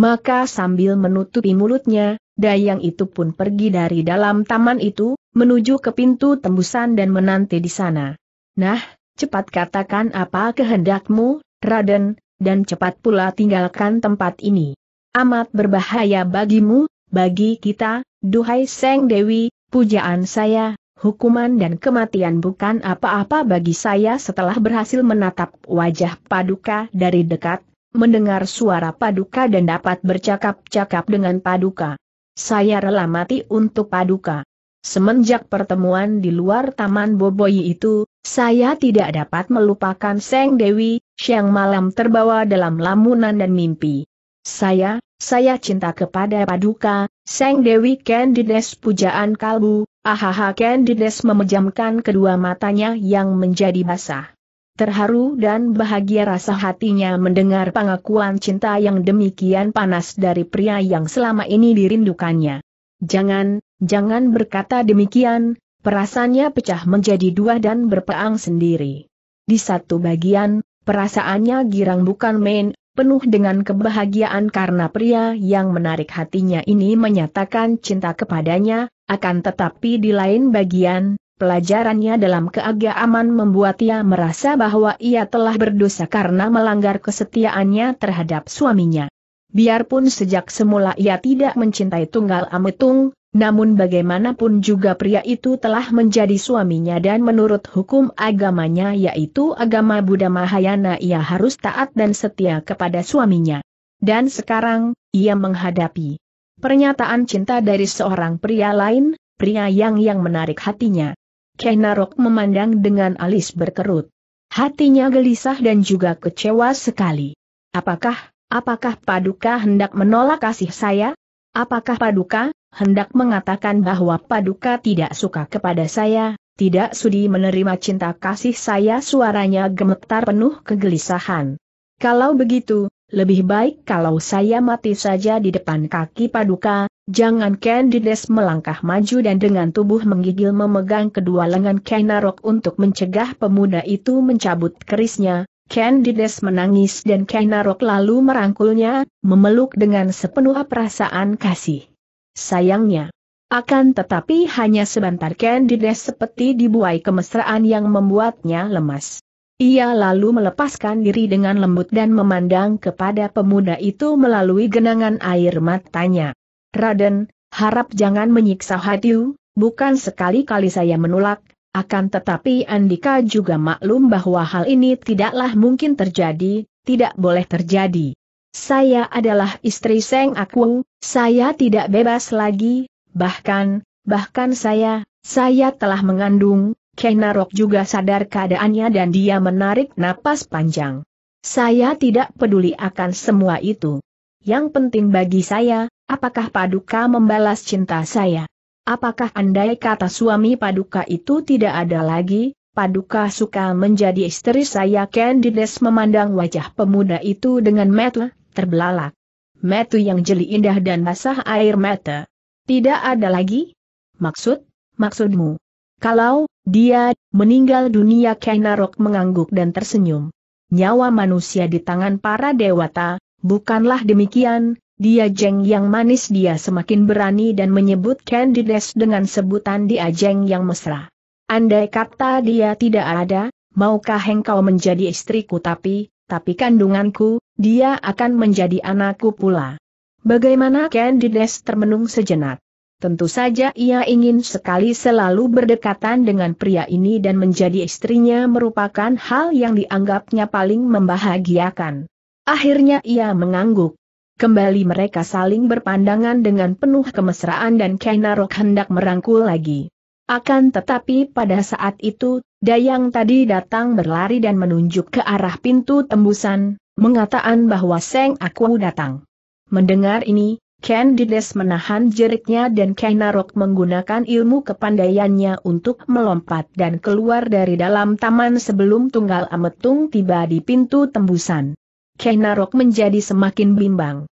Maka sambil menutupi mulutnya, Dayang itu pun pergi dari dalam taman itu, menuju ke pintu tembusan dan menanti di sana. Nah, cepat katakan apa kehendakmu, Raden, dan cepat pula tinggalkan tempat ini. Amat berbahaya bagimu, bagi kita, duhai Seng Dewi, pujaan saya, hukuman dan kematian bukan apa-apa bagi saya setelah berhasil menatap wajah Paduka dari dekat, mendengar suara Paduka dan dapat bercakap-cakap dengan Paduka. Saya rela mati untuk Paduka. Semenjak pertemuan di luar Taman Boboyi itu, saya tidak dapat melupakan Seng Dewi, siang malam terbawa dalam lamunan dan mimpi. Saya, saya cinta kepada Paduka, Seng Dewi Candides pujaan kalbu, ahaha Candides memejamkan kedua matanya yang menjadi basah. Terharu dan bahagia rasa hatinya mendengar pengakuan cinta yang demikian panas dari pria yang selama ini dirindukannya. Jangan, jangan berkata demikian, perasaannya pecah menjadi dua dan berpeang sendiri. Di satu bagian, perasaannya girang bukan main, penuh dengan kebahagiaan karena pria yang menarik hatinya ini menyatakan cinta kepadanya, akan tetapi di lain bagian, pelajarannya dalam keagamaan membuat ia merasa bahwa ia telah berdosa karena melanggar kesetiaannya terhadap suaminya. Biarpun sejak semula ia tidak mencintai Tunggal Ametung, namun bagaimanapun juga pria itu telah menjadi suaminya dan menurut hukum agamanya yaitu agama Buddha Mahayana ia harus taat dan setia kepada suaminya. Dan sekarang, ia menghadapi pernyataan cinta dari seorang pria lain, pria yang yang menarik hatinya. Kenarok memandang dengan alis berkerut. Hatinya gelisah dan juga kecewa sekali. Apakah, apakah Paduka hendak menolak kasih saya? Apakah Paduka, hendak mengatakan bahwa Paduka tidak suka kepada saya, tidak sudi menerima cinta kasih saya suaranya gemetar penuh kegelisahan. Kalau begitu, lebih baik kalau saya mati saja di depan kaki Paduka, jangan Candides melangkah maju dan dengan tubuh menggigil memegang kedua lengan Kainarok untuk mencegah pemuda itu mencabut kerisnya. Candides menangis dan Kainarok lalu merangkulnya, memeluk dengan sepenuh perasaan kasih. Sayangnya. Akan tetapi hanya sebentar Candides seperti dibuai kemesraan yang membuatnya lemas. Ia lalu melepaskan diri dengan lembut dan memandang kepada pemuda itu melalui genangan air matanya. Raden, harap jangan menyiksa hatiu. bukan sekali-kali saya menolak, akan tetapi Andika juga maklum bahwa hal ini tidaklah mungkin terjadi, tidak boleh terjadi. Saya adalah istri Seng Aku, saya tidak bebas lagi, bahkan, bahkan saya, saya telah mengandung, Kenarok juga sadar keadaannya dan dia menarik napas panjang. Saya tidak peduli akan semua itu. Yang penting bagi saya, apakah Paduka membalas cinta saya? Apakah andai kata suami Paduka itu tidak ada lagi, Paduka suka menjadi istri saya Candides memandang wajah pemuda itu dengan metu, terbelalak metu yang jeli indah dan basah air mata. Tidak ada lagi? Maksud? Maksudmu? Kalau, dia, meninggal dunia Kainarok mengangguk dan tersenyum. Nyawa manusia di tangan para dewata, bukanlah demikian, dia jeng yang manis dia semakin berani dan menyebut Candides dengan sebutan dia jeng yang mesra. Andai kata dia tidak ada, maukah engkau menjadi istriku tapi, tapi kandunganku, dia akan menjadi anakku pula. Bagaimana Candides termenung sejenak? Tentu saja ia ingin sekali selalu berdekatan dengan pria ini dan menjadi istrinya merupakan hal yang dianggapnya paling membahagiakan. Akhirnya ia mengangguk. Kembali mereka saling berpandangan dengan penuh kemesraan dan Kainarok hendak merangkul lagi. Akan tetapi pada saat itu, Dayang tadi datang berlari dan menunjuk ke arah pintu tembusan, mengatakan bahwa Seng Aku datang. Mendengar ini, Ken Dides menahan jeriknya dan Kainarok menggunakan ilmu kepandaiannya untuk melompat dan keluar dari dalam taman sebelum Tunggal Ametung tiba di pintu tembusan. Kainarok menjadi semakin bimbang.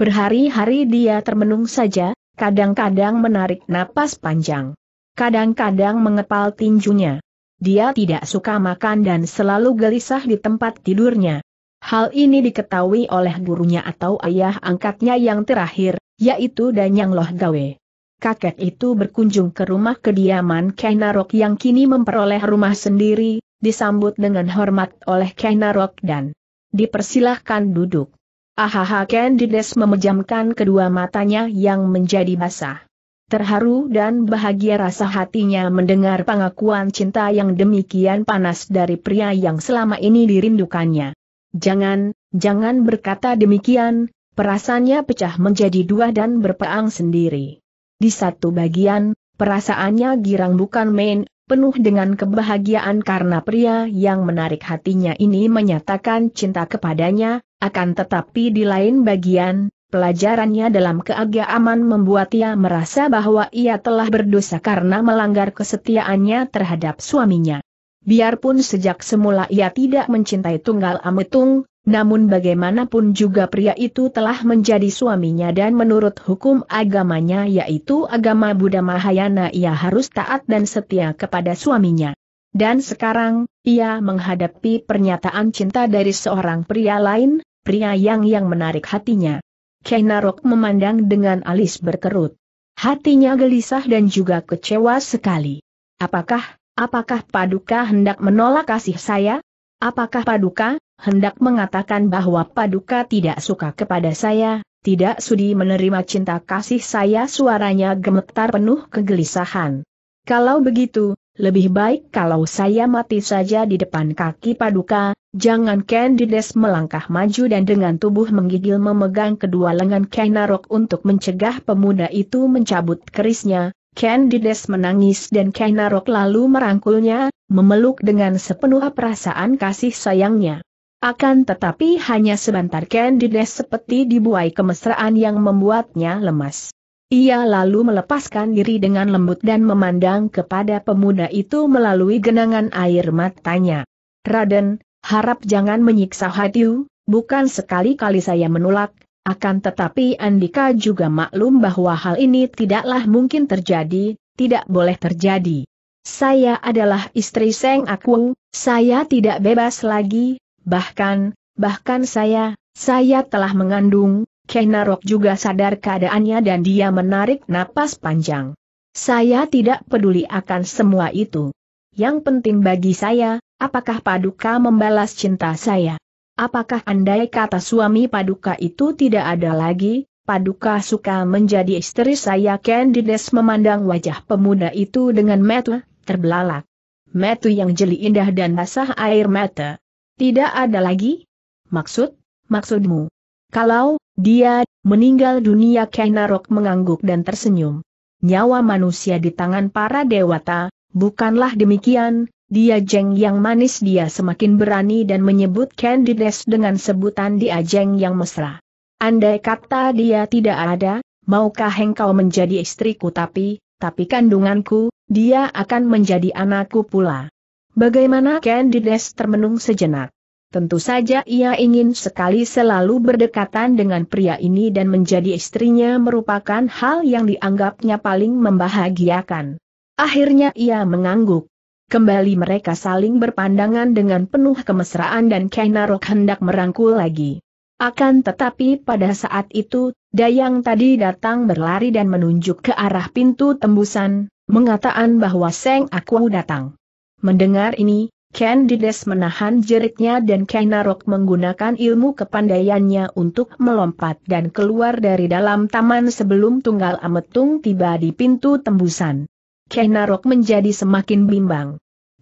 Berhari-hari dia termenung saja, kadang-kadang menarik napas panjang. Kadang-kadang mengepal tinjunya. Dia tidak suka makan dan selalu gelisah di tempat tidurnya. Hal ini diketahui oleh gurunya atau ayah angkatnya yang terakhir, yaitu Danyang Loh Gawe. Kakek itu berkunjung ke rumah kediaman Kainarok yang kini memperoleh rumah sendiri, disambut dengan hormat oleh Kainarok dan dipersilahkan duduk. Ahaha Kendides memejamkan kedua matanya yang menjadi basah. Terharu dan bahagia rasa hatinya mendengar pengakuan cinta yang demikian panas dari pria yang selama ini dirindukannya. Jangan, jangan berkata demikian, perasaannya pecah menjadi dua dan berpeang sendiri. Di satu bagian, perasaannya girang bukan main, penuh dengan kebahagiaan karena pria yang menarik hatinya ini menyatakan cinta kepadanya, akan tetapi di lain bagian, pelajarannya dalam keagamaan membuat ia merasa bahwa ia telah berdosa karena melanggar kesetiaannya terhadap suaminya. Biarpun sejak semula ia tidak mencintai Tunggal Ametung, namun bagaimanapun juga pria itu telah menjadi suaminya dan menurut hukum agamanya yaitu agama Buddha Mahayana ia harus taat dan setia kepada suaminya. Dan sekarang, ia menghadapi pernyataan cinta dari seorang pria lain, pria yang yang menarik hatinya. Kainarok memandang dengan alis berkerut. Hatinya gelisah dan juga kecewa sekali. Apakah Apakah Paduka hendak menolak kasih saya? Apakah Paduka hendak mengatakan bahwa Paduka tidak suka kepada saya, tidak sudi menerima cinta kasih saya? Suaranya gemetar penuh kegelisahan. Kalau begitu, lebih baik kalau saya mati saja di depan kaki Paduka, jangan Candides melangkah maju dan dengan tubuh menggigil memegang kedua lengan Kainarok untuk mencegah pemuda itu mencabut kerisnya, Candides menangis dan Kainarok lalu merangkulnya, memeluk dengan sepenuh perasaan kasih sayangnya. Akan tetapi hanya sebentar Candides seperti dibuai kemesraan yang membuatnya lemas. Ia lalu melepaskan diri dengan lembut dan memandang kepada pemuda itu melalui genangan air matanya. Raden, harap jangan menyiksa hatiu. bukan sekali-kali saya menolak, akan tetapi Andika juga maklum bahwa hal ini tidaklah mungkin terjadi, tidak boleh terjadi. Saya adalah istri Seng Aku, saya tidak bebas lagi, bahkan, bahkan saya, saya telah mengandung, Kenarok juga sadar keadaannya dan dia menarik napas panjang. Saya tidak peduli akan semua itu. Yang penting bagi saya, apakah Paduka membalas cinta saya? Apakah andai kata suami Paduka itu tidak ada lagi, Paduka suka menjadi istri saya Candides memandang wajah pemuda itu dengan mata terbelalak. Metu yang jeli indah dan basah air mata. Tidak ada lagi? Maksud? Maksudmu? Kalau, dia, meninggal dunia Kenarok mengangguk dan tersenyum. Nyawa manusia di tangan para dewata, bukanlah demikian, dia Jeng yang manis dia semakin berani dan menyebut Candides dengan sebutan dia Jeng yang mesra. Andai kata dia tidak ada, maukah engkau menjadi istriku tapi, tapi kandunganku, dia akan menjadi anakku pula. Bagaimana Candides termenung sejenak? Tentu saja ia ingin sekali selalu berdekatan dengan pria ini dan menjadi istrinya merupakan hal yang dianggapnya paling membahagiakan. Akhirnya ia mengangguk. Kembali mereka saling berpandangan dengan penuh kemesraan dan Kainarok hendak merangkul lagi. Akan tetapi pada saat itu, Dayang tadi datang berlari dan menunjuk ke arah pintu tembusan, mengatakan bahwa Seng Aku datang. Mendengar ini, Ken Dides menahan jeritnya dan Kainarok menggunakan ilmu kepandaiannya untuk melompat dan keluar dari dalam taman sebelum Tunggal Ametung tiba di pintu tembusan. Kenarok menjadi semakin bimbang.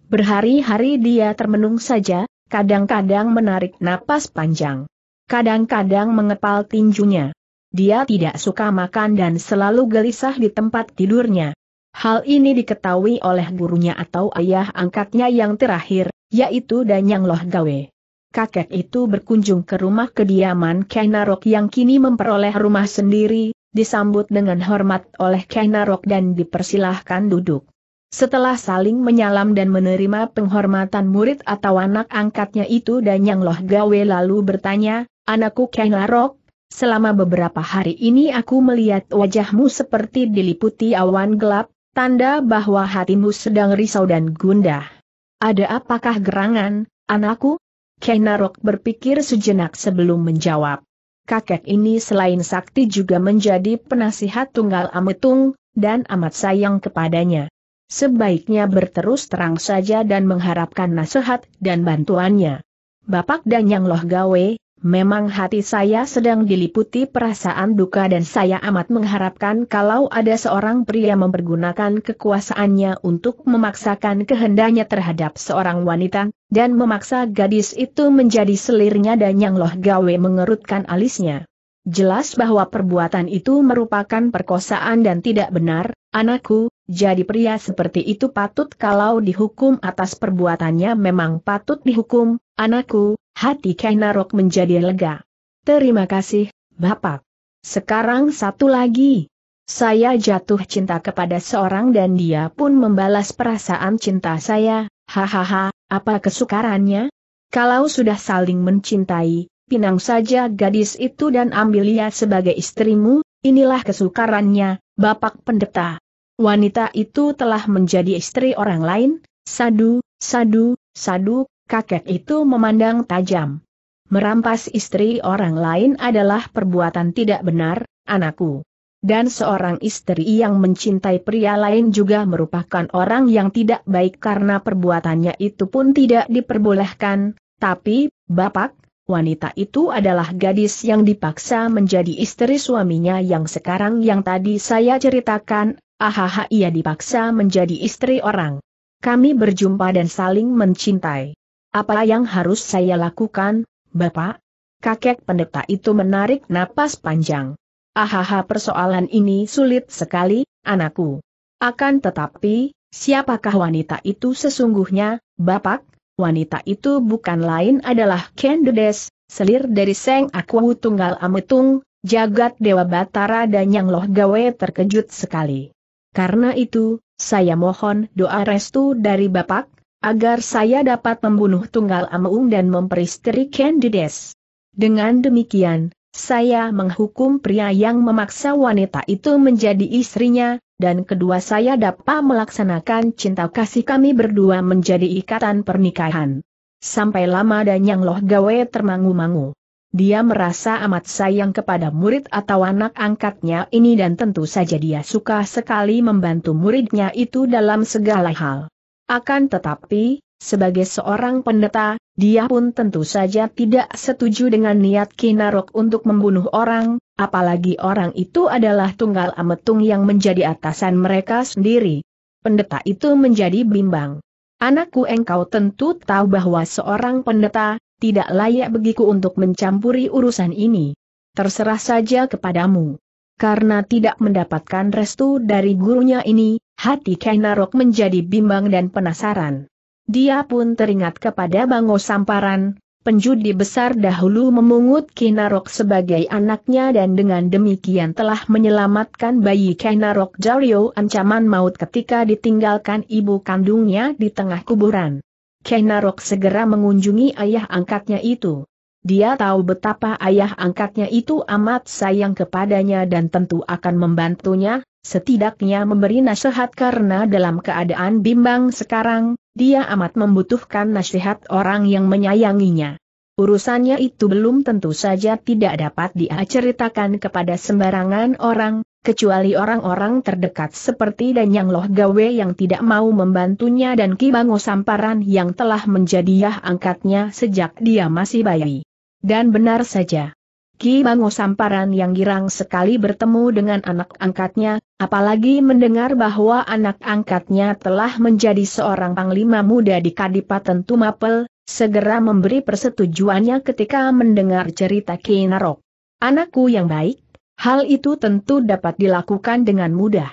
Berhari-hari dia termenung saja, kadang-kadang menarik napas panjang. Kadang-kadang mengepal tinjunya. Dia tidak suka makan dan selalu gelisah di tempat tidurnya. Hal ini diketahui oleh gurunya atau ayah angkatnya yang terakhir, yaitu Danyang Loh Gawe. Kakek itu berkunjung ke rumah kediaman Kenarok yang kini memperoleh rumah sendiri, disambut dengan hormat oleh Kainarok dan dipersilahkan duduk. Setelah saling menyalam dan menerima penghormatan murid atau anak angkatnya itu dan Yang Loh Gawe lalu bertanya, Anakku Kainarok, selama beberapa hari ini aku melihat wajahmu seperti diliputi awan gelap, tanda bahwa hatimu sedang risau dan gundah. Ada apakah gerangan, anakku? Kainarok berpikir sejenak sebelum menjawab kakek ini selain sakti juga menjadi penasihat tunggal Ametung, dan amat sayang kepadanya. Sebaiknya berterus terang saja dan mengharapkan nasihat dan bantuannya. Bapak dan Yang Loh Gawe, Memang hati saya sedang diliputi perasaan duka dan saya amat mengharapkan kalau ada seorang pria mempergunakan kekuasaannya untuk memaksakan kehendaknya terhadap seorang wanita, dan memaksa gadis itu menjadi selirnya dan yang loh gawe mengerutkan alisnya. Jelas bahwa perbuatan itu merupakan perkosaan dan tidak benar, anakku, jadi pria seperti itu patut kalau dihukum atas perbuatannya memang patut dihukum, anakku, hati Kainarok menjadi lega. Terima kasih, Bapak. Sekarang satu lagi. Saya jatuh cinta kepada seorang dan dia pun membalas perasaan cinta saya, hahaha, apa kesukarannya? Kalau sudah saling mencintai, pinang saja gadis itu dan ambil ia sebagai istrimu, inilah kesukarannya, Bapak Pendeta. Wanita itu telah menjadi istri orang lain, sadu, sadu, sadu, kakek itu memandang tajam. Merampas istri orang lain adalah perbuatan tidak benar, anakku. Dan seorang istri yang mencintai pria lain juga merupakan orang yang tidak baik karena perbuatannya itu pun tidak diperbolehkan, tapi, Bapak, wanita itu adalah gadis yang dipaksa menjadi istri suaminya yang sekarang yang tadi saya ceritakan, Ahaha ia dipaksa menjadi istri orang. Kami berjumpa dan saling mencintai. Apa yang harus saya lakukan, Bapak? Kakek pendeta itu menarik napas panjang. Ahaha persoalan ini sulit sekali, anakku. Akan tetapi, siapakah wanita itu sesungguhnya, Bapak? Wanita itu bukan lain adalah Kendedes, selir dari Seng Aku Tunggal Ametung, jagat Dewa Batara dan Yang Loh Gawe terkejut sekali. Karena itu, saya mohon doa restu dari Bapak, agar saya dapat membunuh Tunggal Amung dan memperistri Candides. Dengan demikian, saya menghukum pria yang memaksa wanita itu menjadi istrinya, dan kedua saya dapat melaksanakan cinta kasih kami berdua menjadi ikatan pernikahan. Sampai lama dan yang loh gawe termangu-mangu. Dia merasa amat sayang kepada murid atau anak angkatnya ini dan tentu saja dia suka sekali membantu muridnya itu dalam segala hal. Akan tetapi, sebagai seorang pendeta, dia pun tentu saja tidak setuju dengan niat Kinarok untuk membunuh orang, apalagi orang itu adalah tunggal ametung yang menjadi atasan mereka sendiri. Pendeta itu menjadi bimbang. Anakku engkau tentu tahu bahwa seorang pendeta, tidak layak begiku untuk mencampuri urusan ini. Terserah saja kepadamu. Karena tidak mendapatkan restu dari gurunya ini, hati Kainarok menjadi bimbang dan penasaran. Dia pun teringat kepada Bango Samparan, penjudi besar dahulu memungut Kainarok sebagai anaknya dan dengan demikian telah menyelamatkan bayi Kainarok Jario ancaman maut ketika ditinggalkan ibu kandungnya di tengah kuburan. Kenarok segera mengunjungi ayah angkatnya itu. Dia tahu betapa ayah angkatnya itu amat sayang kepadanya dan tentu akan membantunya, setidaknya memberi nasihat karena dalam keadaan bimbang sekarang, dia amat membutuhkan nasihat orang yang menyayanginya. Urusannya itu belum tentu saja tidak dapat dia ceritakan kepada sembarangan orang, kecuali orang-orang terdekat seperti dan yang Loh Gawe yang tidak mau membantunya dan Kibango Samparan yang telah menjadi yah angkatnya sejak dia masih bayi. Dan benar saja. Ki Bango Samparan yang girang sekali bertemu dengan anak angkatnya, apalagi mendengar bahwa anak angkatnya telah menjadi seorang panglima muda di Kadipaten Tumapel, segera memberi persetujuannya ketika mendengar cerita Ki Narok. Anakku yang baik, Hal itu tentu dapat dilakukan dengan mudah.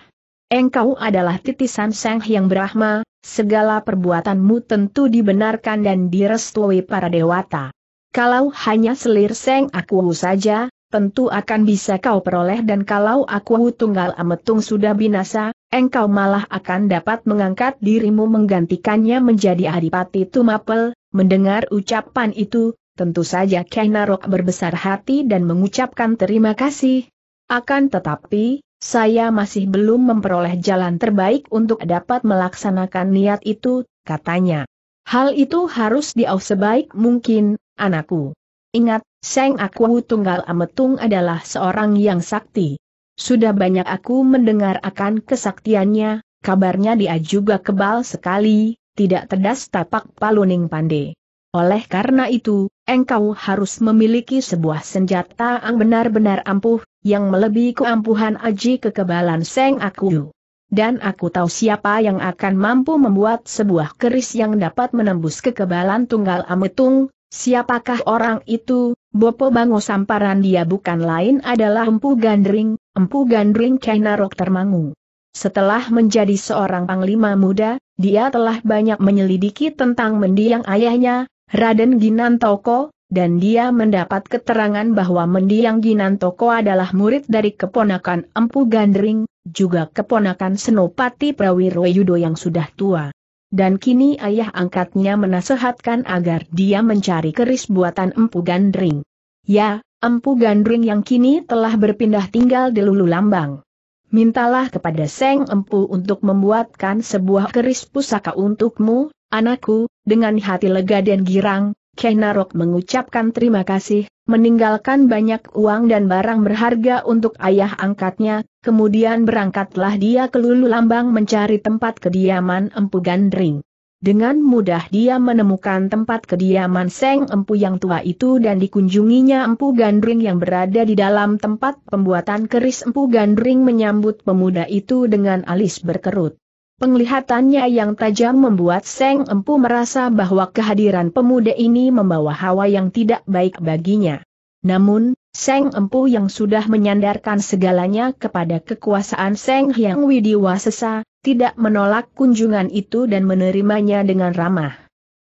Engkau adalah titisan Sang yang Brahma, segala perbuatanmu tentu dibenarkan dan direstui para dewata. Kalau hanya selir Seng Aku saja, tentu akan bisa kau peroleh dan kalau Aku Tunggal Ametung sudah binasa, engkau malah akan dapat mengangkat dirimu menggantikannya menjadi Adipati Tumapel. Mendengar ucapan itu, tentu saja Kainarok berbesar hati dan mengucapkan terima kasih, akan tetapi, saya masih belum memperoleh jalan terbaik untuk dapat melaksanakan niat itu, katanya. Hal itu harus diau sebaik mungkin, anakku. Ingat, Seng Aku Tunggal Ametung adalah seorang yang sakti. Sudah banyak aku mendengar akan kesaktiannya, kabarnya dia juga kebal sekali, tidak terdas tapak paluning pande. Oleh karena itu, engkau harus memiliki sebuah senjata yang benar-benar ampuh, yang melebihi keampuhan aji kekebalan Seng Aku. Dan aku tahu siapa yang akan mampu membuat sebuah keris yang dapat menembus kekebalan tunggal ametung, siapakah orang itu, Bopo Bango Samparan dia bukan lain adalah Empu Gandring, Empu Gandring Kainarok Termangu. Setelah menjadi seorang panglima muda, dia telah banyak menyelidiki tentang mendiang ayahnya, Raden Ginantoko dan dia mendapat keterangan bahwa mendiang Ginantoko adalah murid dari keponakan Empu Gandring, juga keponakan Senopati Prawiro Yudo yang sudah tua. Dan kini ayah angkatnya menasehatkan agar dia mencari keris buatan Empu Gandring. Ya, Empu Gandring yang kini telah berpindah tinggal di Lulu Lambang. Mintalah kepada Seng Empu untuk membuatkan sebuah keris pusaka untukmu, anakku, dengan hati lega dan girang, Kenarok mengucapkan terima kasih, meninggalkan banyak uang dan barang berharga untuk ayah angkatnya, kemudian berangkatlah dia ke Lulu Lambang mencari tempat kediaman Empu Gandring. Dengan mudah dia menemukan tempat kediaman Seng Empu yang tua itu dan dikunjunginya Empu Gandring yang berada di dalam tempat pembuatan keris Empu Gandring menyambut pemuda itu dengan alis berkerut. Penglihatannya yang tajam membuat Seng Empu merasa bahwa kehadiran pemuda ini membawa hawa yang tidak baik baginya. Namun, Seng Empu yang sudah menyandarkan segalanya kepada kekuasaan Seng Hyang Widiwasesa, tidak menolak kunjungan itu dan menerimanya dengan ramah.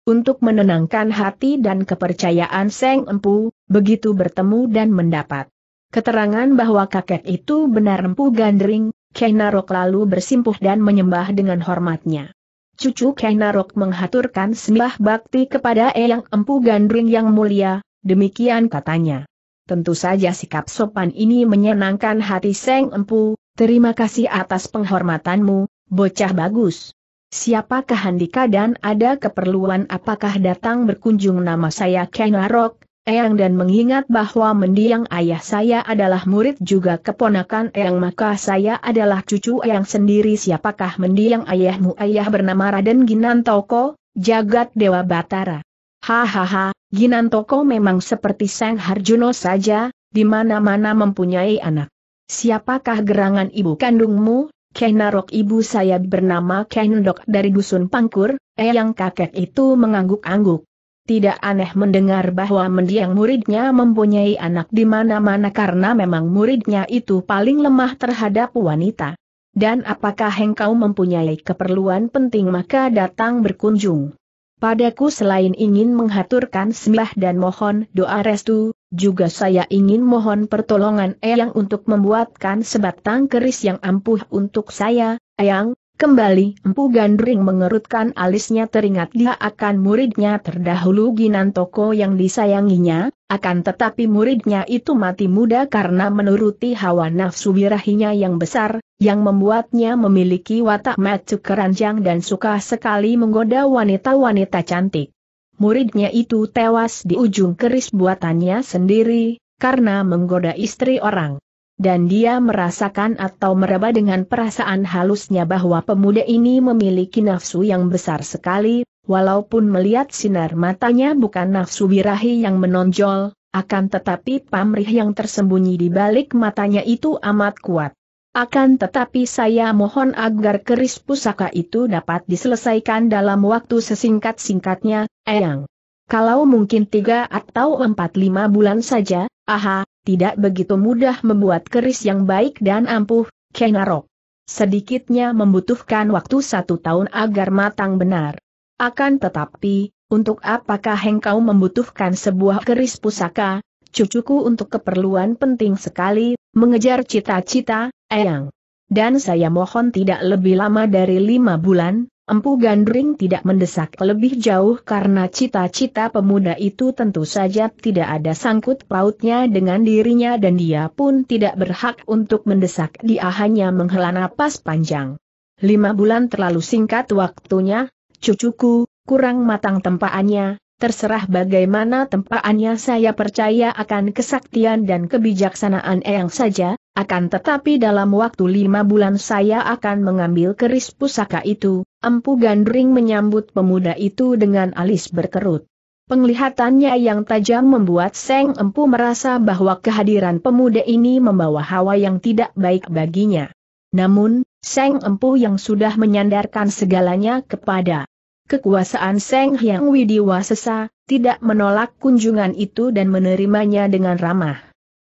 Untuk menenangkan hati dan kepercayaan Seng Empu, begitu bertemu dan mendapat keterangan bahwa kakek itu benar Empu Gandring, Kenarok lalu bersimpuh dan menyembah dengan hormatnya. Cucu Kenarok menghaturkan sembah bakti kepada Eyang Empu Gandring yang mulia, demikian katanya. Tentu saja sikap sopan ini menyenangkan hati Seng Empu, terima kasih atas penghormatanmu, bocah bagus. Siapakah Handika dan ada keperluan apakah datang berkunjung nama saya Kenarok, Eyang dan mengingat bahwa mendiang ayah saya adalah murid juga keponakan Eyang maka saya adalah cucu Eyang sendiri siapakah mendiang ayahmu ayah bernama Raden Ginantoko, jagat Dewa Batara. Hahaha, Ginantoko memang seperti Sang Harjuno saja, di mana-mana mempunyai anak. Siapakah gerangan ibu kandungmu? Kenarok ibu saya bernama Kenendok dari Dusun Pangkur, Eyang kakek itu mengangguk-angguk. Tidak aneh mendengar bahwa mendiang muridnya mempunyai anak di mana-mana karena memang muridnya itu paling lemah terhadap wanita. Dan apakah engkau mempunyai keperluan penting maka datang berkunjung. Padaku selain ingin menghaturkan sembah dan mohon doa restu, juga saya ingin mohon pertolongan Eyang untuk membuatkan sebatang keris yang ampuh untuk saya, Eyang, Kembali Empu Gandring mengerutkan alisnya teringat dia akan muridnya terdahulu Ginan Toko yang disayanginya, akan tetapi muridnya itu mati muda karena menuruti hawa nafsu birahinya yang besar, yang membuatnya memiliki watak macu keranjang dan suka sekali menggoda wanita-wanita cantik. Muridnya itu tewas di ujung keris buatannya sendiri, karena menggoda istri orang dan dia merasakan atau meraba dengan perasaan halusnya bahwa pemuda ini memiliki nafsu yang besar sekali, walaupun melihat sinar matanya bukan nafsu birahi yang menonjol, akan tetapi pamrih yang tersembunyi di balik matanya itu amat kuat. Akan tetapi saya mohon agar keris pusaka itu dapat diselesaikan dalam waktu sesingkat-singkatnya, Eyang. Kalau mungkin tiga atau empat lima bulan saja, aha, tidak begitu mudah membuat keris yang baik dan ampuh, Kenarok. Sedikitnya membutuhkan waktu satu tahun agar matang benar. Akan tetapi, untuk apakah hengkau membutuhkan sebuah keris pusaka, cucuku untuk keperluan penting sekali, mengejar cita-cita, eyang. Dan saya mohon tidak lebih lama dari lima bulan, Empu Gandring tidak mendesak lebih jauh karena cita-cita pemuda itu tentu saja tidak ada sangkut pautnya dengan dirinya dan dia pun tidak berhak untuk mendesak dia hanya menghela napas panjang. Lima bulan terlalu singkat waktunya, cucuku, kurang matang tempaannya, terserah bagaimana tempaannya saya percaya akan kesaktian dan kebijaksanaan Eyang saja, akan tetapi dalam waktu lima bulan saya akan mengambil keris pusaka itu, Empu Gandring menyambut pemuda itu dengan alis berkerut. Penglihatannya yang tajam membuat Seng Empu merasa bahwa kehadiran pemuda ini membawa hawa yang tidak baik baginya. Namun, Seng Empu yang sudah menyandarkan segalanya kepada kekuasaan Seng Hyang Widiwasesa, tidak menolak kunjungan itu dan menerimanya dengan ramah.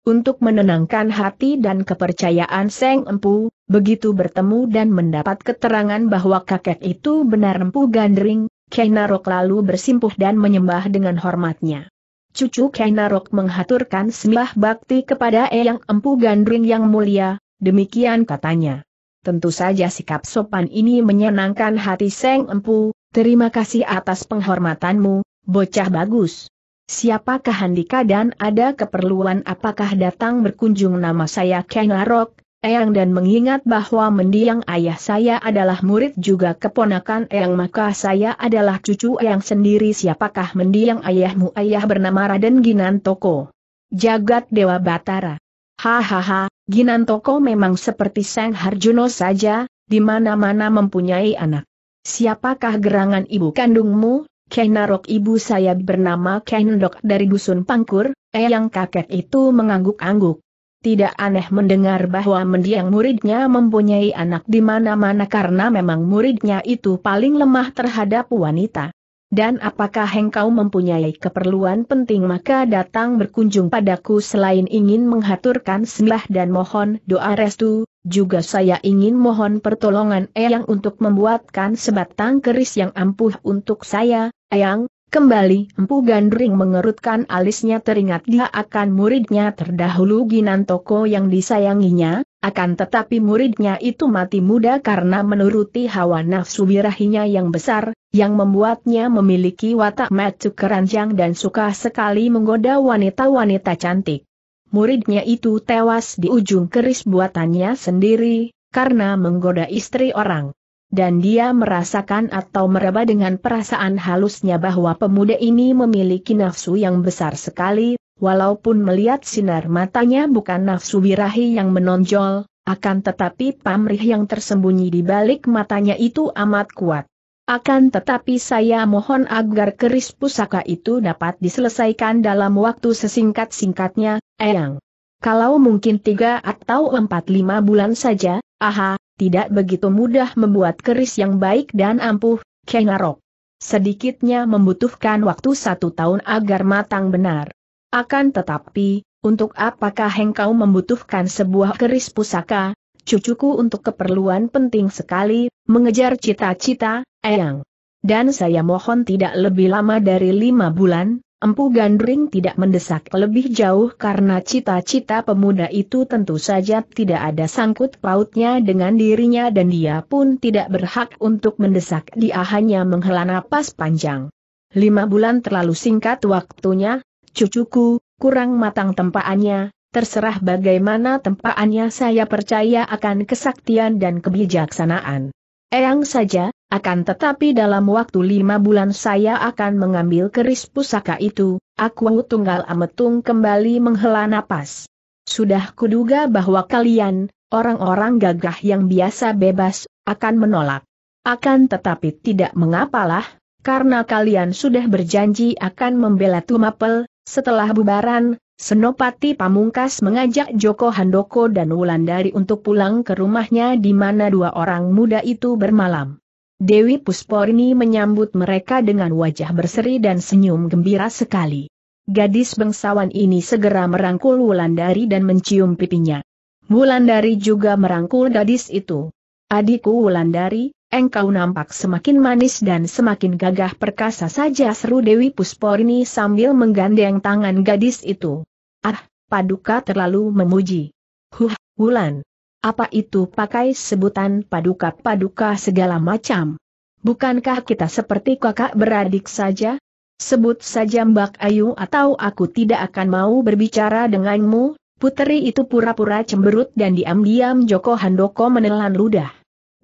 Untuk menenangkan hati dan kepercayaan Seng Empu, Begitu bertemu dan mendapat keterangan bahwa kakek itu benar empu gandring, Kainarok lalu bersimpuh dan menyembah dengan hormatnya. Cucu Kainarok menghaturkan sembah bakti kepada Eyang Empu Gandring yang mulia, demikian katanya. Tentu saja sikap sopan ini menyenangkan hati Seng Empu, terima kasih atas penghormatanmu, bocah bagus. Siapakah Handika dan ada keperluan apakah datang berkunjung nama saya Kainarok, Eyang dan mengingat bahwa mendiang ayah saya adalah murid juga keponakan Eyang maka saya adalah cucu Eyang sendiri siapakah mendiang ayahmu ayah bernama Raden Ginantoko. Jagat Dewa Batara. Hahaha, Ginantoko memang seperti Sang Harjuno saja, di mana-mana mempunyai anak. Siapakah gerangan ibu kandungmu? Kenarok ibu saya bernama Kendok dari Dusun Pangkur, Eyang kakek itu mengangguk-angguk. Tidak aneh mendengar bahwa mendiang muridnya mempunyai anak di mana-mana karena memang muridnya itu paling lemah terhadap wanita. Dan apakah engkau mempunyai keperluan penting maka datang berkunjung padaku selain ingin menghaturkan sembah dan mohon doa restu, juga saya ingin mohon pertolongan Eyang untuk membuatkan sebatang keris yang ampuh untuk saya, Eyang, Kembali Empu Gandring mengerutkan alisnya teringat dia akan muridnya terdahulu Ginantoko yang disayanginya, akan tetapi muridnya itu mati muda karena menuruti hawa nafsu birahinya yang besar, yang membuatnya memiliki watak macuk keranjang dan suka sekali menggoda wanita-wanita cantik. Muridnya itu tewas di ujung keris buatannya sendiri, karena menggoda istri orang. Dan dia merasakan atau meraba dengan perasaan halusnya bahwa pemuda ini memiliki nafsu yang besar sekali, walaupun melihat sinar matanya bukan nafsu birahi yang menonjol, akan tetapi pamrih yang tersembunyi di balik matanya itu amat kuat. Akan tetapi saya mohon agar keris pusaka itu dapat diselesaikan dalam waktu sesingkat-singkatnya, Eyang. Kalau mungkin tiga atau empat lima bulan saja, aha, tidak begitu mudah membuat keris yang baik dan ampuh, Kenarok. Sedikitnya membutuhkan waktu satu tahun agar matang benar. Akan tetapi, untuk apakah engkau membutuhkan sebuah keris pusaka, cucuku untuk keperluan penting sekali, mengejar cita-cita, Eyang. Dan saya mohon tidak lebih lama dari lima bulan, Empu Gandring tidak mendesak lebih jauh karena cita-cita pemuda itu tentu saja tidak ada sangkut pautnya dengan dirinya dan dia pun tidak berhak untuk mendesak dia hanya menghela napas panjang. Lima bulan terlalu singkat waktunya, cucuku, kurang matang tempaannya, terserah bagaimana tempaannya saya percaya akan kesaktian dan kebijaksanaan. Eyang saja, akan tetapi dalam waktu lima bulan saya akan mengambil keris pusaka itu, aku tunggal ametung kembali menghela napas. Sudah kuduga bahwa kalian, orang-orang gagah yang biasa bebas, akan menolak. Akan tetapi tidak mengapalah, karena kalian sudah berjanji akan membela Tumapel, setelah bubaran, Senopati Pamungkas mengajak Joko Handoko dan Wulandari untuk pulang ke rumahnya di mana dua orang muda itu bermalam. Dewi Pusporni menyambut mereka dengan wajah berseri dan senyum gembira sekali. Gadis bangsawan ini segera merangkul Wulandari dan mencium pipinya. Wulandari juga merangkul gadis itu. Adikku Wulandari, engkau nampak semakin manis dan semakin gagah perkasa saja seru Dewi Pusporni sambil menggandeng tangan gadis itu. Ah, paduka terlalu memuji. Huh, Wulan. Apa itu pakai sebutan paduka-paduka segala macam? Bukankah kita seperti kakak beradik saja? Sebut saja Mbak Ayu atau aku tidak akan mau berbicara denganmu, puteri itu pura-pura cemberut dan diam-diam Joko Handoko menelan ludah.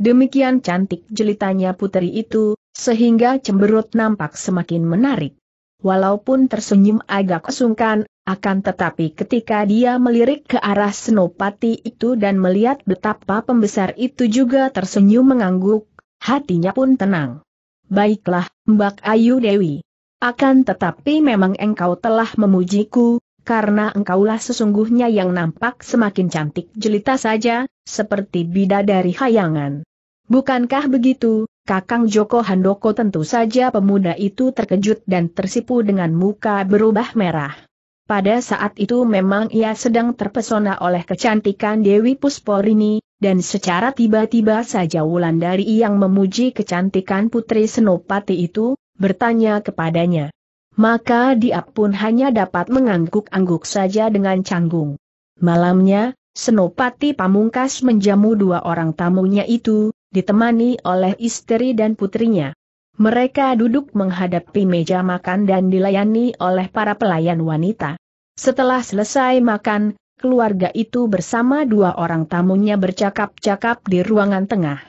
Demikian cantik jelitanya putri itu, sehingga cemberut nampak semakin menarik. Walaupun tersenyum agak sungkan, akan tetapi ketika dia melirik ke arah senopati itu dan melihat betapa pembesar itu juga tersenyum mengangguk, hatinya pun tenang. Baiklah, Mbak Ayu Dewi. Akan tetapi memang engkau telah memujiku, karena engkaulah sesungguhnya yang nampak semakin cantik jelita saja, seperti bidadari hayangan. Bukankah begitu, Kakang Joko Handoko tentu saja pemuda itu terkejut dan tersipu dengan muka berubah merah. Pada saat itu memang ia sedang terpesona oleh kecantikan Dewi Pusporini, dan secara tiba-tiba saja Wulandari yang memuji kecantikan Putri Senopati itu, bertanya kepadanya. Maka dia pun hanya dapat mengangguk-angguk saja dengan canggung. Malamnya, Senopati Pamungkas menjamu dua orang tamunya itu, ditemani oleh istri dan putrinya. Mereka duduk menghadapi meja makan dan dilayani oleh para pelayan wanita. Setelah selesai makan, keluarga itu bersama dua orang tamunya bercakap-cakap di ruangan tengah.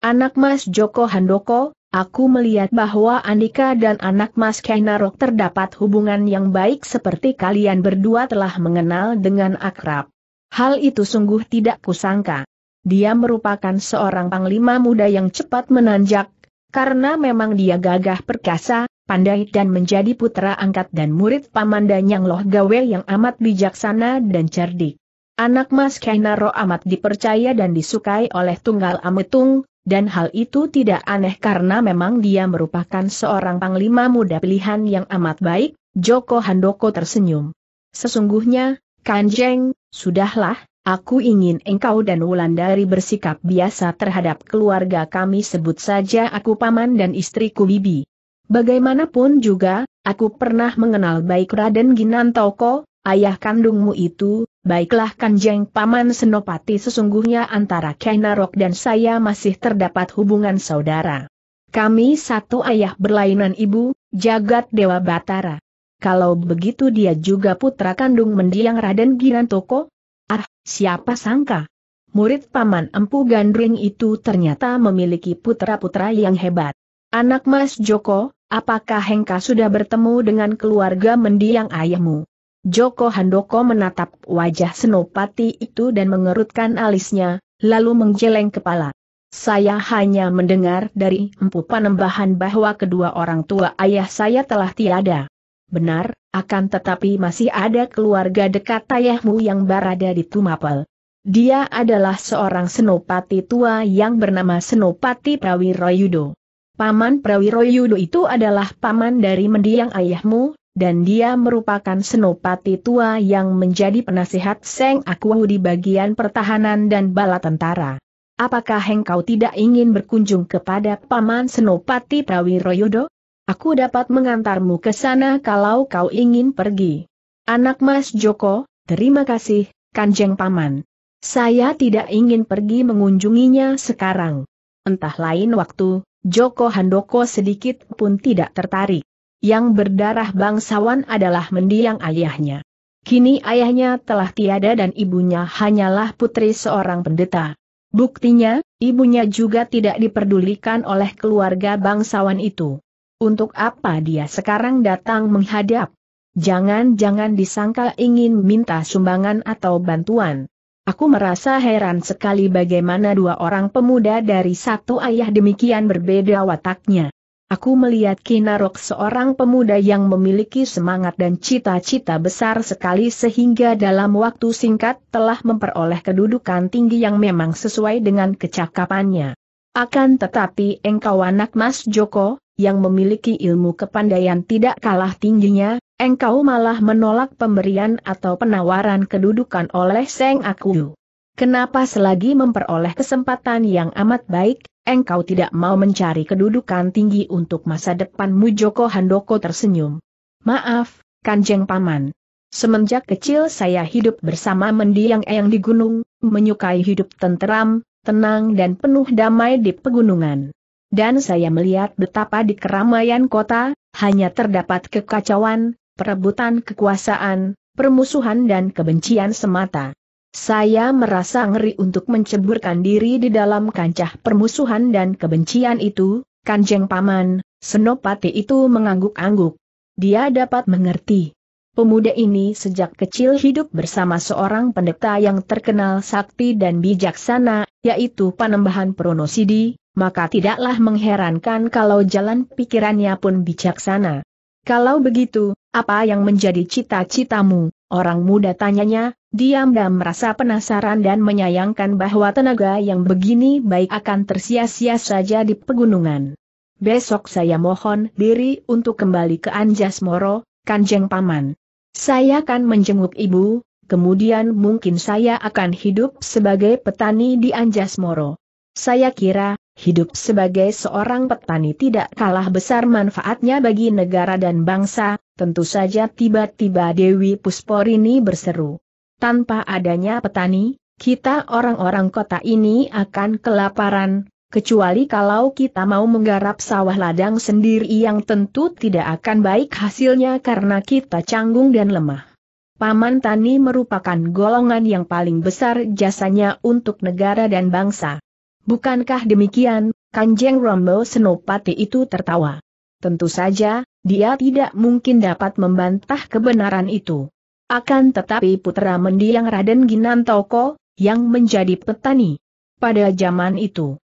Anak Mas Joko Handoko, aku melihat bahwa Andika dan anak Mas Kainarok terdapat hubungan yang baik seperti kalian berdua telah mengenal dengan akrab. Hal itu sungguh tidak kusangka. Dia merupakan seorang panglima muda yang cepat menanjak, karena memang dia gagah perkasa, pandai dan menjadi putra angkat dan murid paman Danyang Loh Gawe yang amat bijaksana dan cerdik. Anak Mas Kainaro amat dipercaya dan disukai oleh Tunggal Ametung, dan hal itu tidak aneh karena memang dia merupakan seorang panglima muda pilihan yang amat baik, Joko Handoko tersenyum. Sesungguhnya, Kanjeng, sudahlah, Aku ingin engkau dan Wulandari bersikap biasa terhadap keluarga kami sebut saja aku paman dan istriku Bibi. Bagaimanapun juga, aku pernah mengenal baik Raden Ginantoko, ayah kandungmu itu, baiklah Kanjeng Paman Senopati sesungguhnya antara Kainarok dan saya masih terdapat hubungan saudara. Kami satu ayah berlainan ibu, jagat Dewa Batara. Kalau begitu dia juga putra kandung mendiang Raden Ginantoko, Ah, siapa sangka? Murid Paman Empu Gandring itu ternyata memiliki putra-putra yang hebat. Anak Mas Joko, apakah Hengka sudah bertemu dengan keluarga mendiang ayahmu? Joko Handoko menatap wajah Senopati itu dan mengerutkan alisnya, lalu menggeleng kepala. Saya hanya mendengar dari empu panembahan bahwa kedua orang tua ayah saya telah tiada. Benar, akan tetapi masih ada keluarga dekat ayahmu yang berada di Tumapel. Dia adalah seorang senopati tua yang bernama Senopati Prawiroyudo. Paman Prawiroyudo itu adalah paman dari mendiang ayahmu, dan dia merupakan senopati tua yang menjadi penasihat Seng Akuwu di bagian pertahanan dan bala tentara. Apakah engkau tidak ingin berkunjung kepada Paman Senopati Prawiroyudo? Aku dapat mengantarmu ke sana kalau kau ingin pergi. Anak Mas Joko, terima kasih, Kanjeng Paman. Saya tidak ingin pergi mengunjunginya sekarang. Entah lain waktu, Joko Handoko sedikit pun tidak tertarik. Yang berdarah bangsawan adalah mendiang ayahnya. Kini ayahnya telah tiada dan ibunya hanyalah putri seorang pendeta. Buktinya, ibunya juga tidak diperdulikan oleh keluarga bangsawan itu. Untuk apa dia sekarang datang menghadap? Jangan-jangan disangka ingin minta sumbangan atau bantuan. Aku merasa heran sekali bagaimana dua orang pemuda dari satu ayah demikian berbeda wataknya. Aku melihat Kinarok seorang pemuda yang memiliki semangat dan cita-cita besar sekali sehingga dalam waktu singkat telah memperoleh kedudukan tinggi yang memang sesuai dengan kecakapannya. Akan tetapi engkau anak Mas Joko, yang memiliki ilmu kepandaian tidak kalah tingginya, engkau malah menolak pemberian atau penawaran kedudukan oleh Seng Aku. Kenapa selagi memperoleh kesempatan yang amat baik, engkau tidak mau mencari kedudukan tinggi untuk masa depanmu Joko Handoko tersenyum. Maaf, Kanjeng Paman. Semenjak kecil saya hidup bersama mendiang Eyang di gunung, menyukai hidup tenteram, tenang dan penuh damai di pegunungan dan saya melihat betapa di keramaian kota, hanya terdapat kekacauan, perebutan kekuasaan, permusuhan dan kebencian semata. Saya merasa ngeri untuk menceburkan diri di dalam kancah permusuhan dan kebencian itu, Kanjeng Paman, Senopati itu mengangguk-angguk. Dia dapat mengerti. Pemuda ini sejak kecil hidup bersama seorang pendeta yang terkenal sakti dan bijaksana, yaitu Panembahan Pronosidi, maka tidaklah mengherankan kalau jalan pikirannya pun bijaksana. Kalau begitu, apa yang menjadi cita-citamu, orang muda tanyanya, diam-diam merasa penasaran dan menyayangkan bahwa tenaga yang begini baik akan tersia-sia saja di pegunungan. Besok saya mohon diri untuk kembali ke Anjas Moro, Kanjeng Paman. Saya akan menjenguk ibu, kemudian mungkin saya akan hidup sebagai petani di Anjas Moro. Saya kira, hidup sebagai seorang petani tidak kalah besar manfaatnya bagi negara dan bangsa, tentu saja tiba-tiba Dewi Pusporini berseru. Tanpa adanya petani, kita orang-orang kota ini akan kelaparan, kecuali kalau kita mau menggarap sawah ladang sendiri yang tentu tidak akan baik hasilnya karena kita canggung dan lemah. Paman Tani merupakan golongan yang paling besar jasanya untuk negara dan bangsa. Bukankah demikian, Kanjeng Rombo Senopati itu tertawa. Tentu saja, dia tidak mungkin dapat membantah kebenaran itu. Akan tetapi putra mendiang Raden Ginantoko, yang menjadi petani. Pada zaman itu,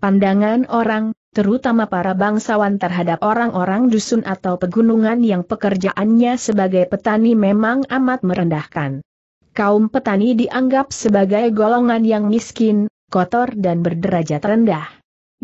Pandangan orang, terutama para bangsawan terhadap orang-orang dusun atau pegunungan yang pekerjaannya sebagai petani memang amat merendahkan. Kaum petani dianggap sebagai golongan yang miskin, kotor dan berderajat rendah.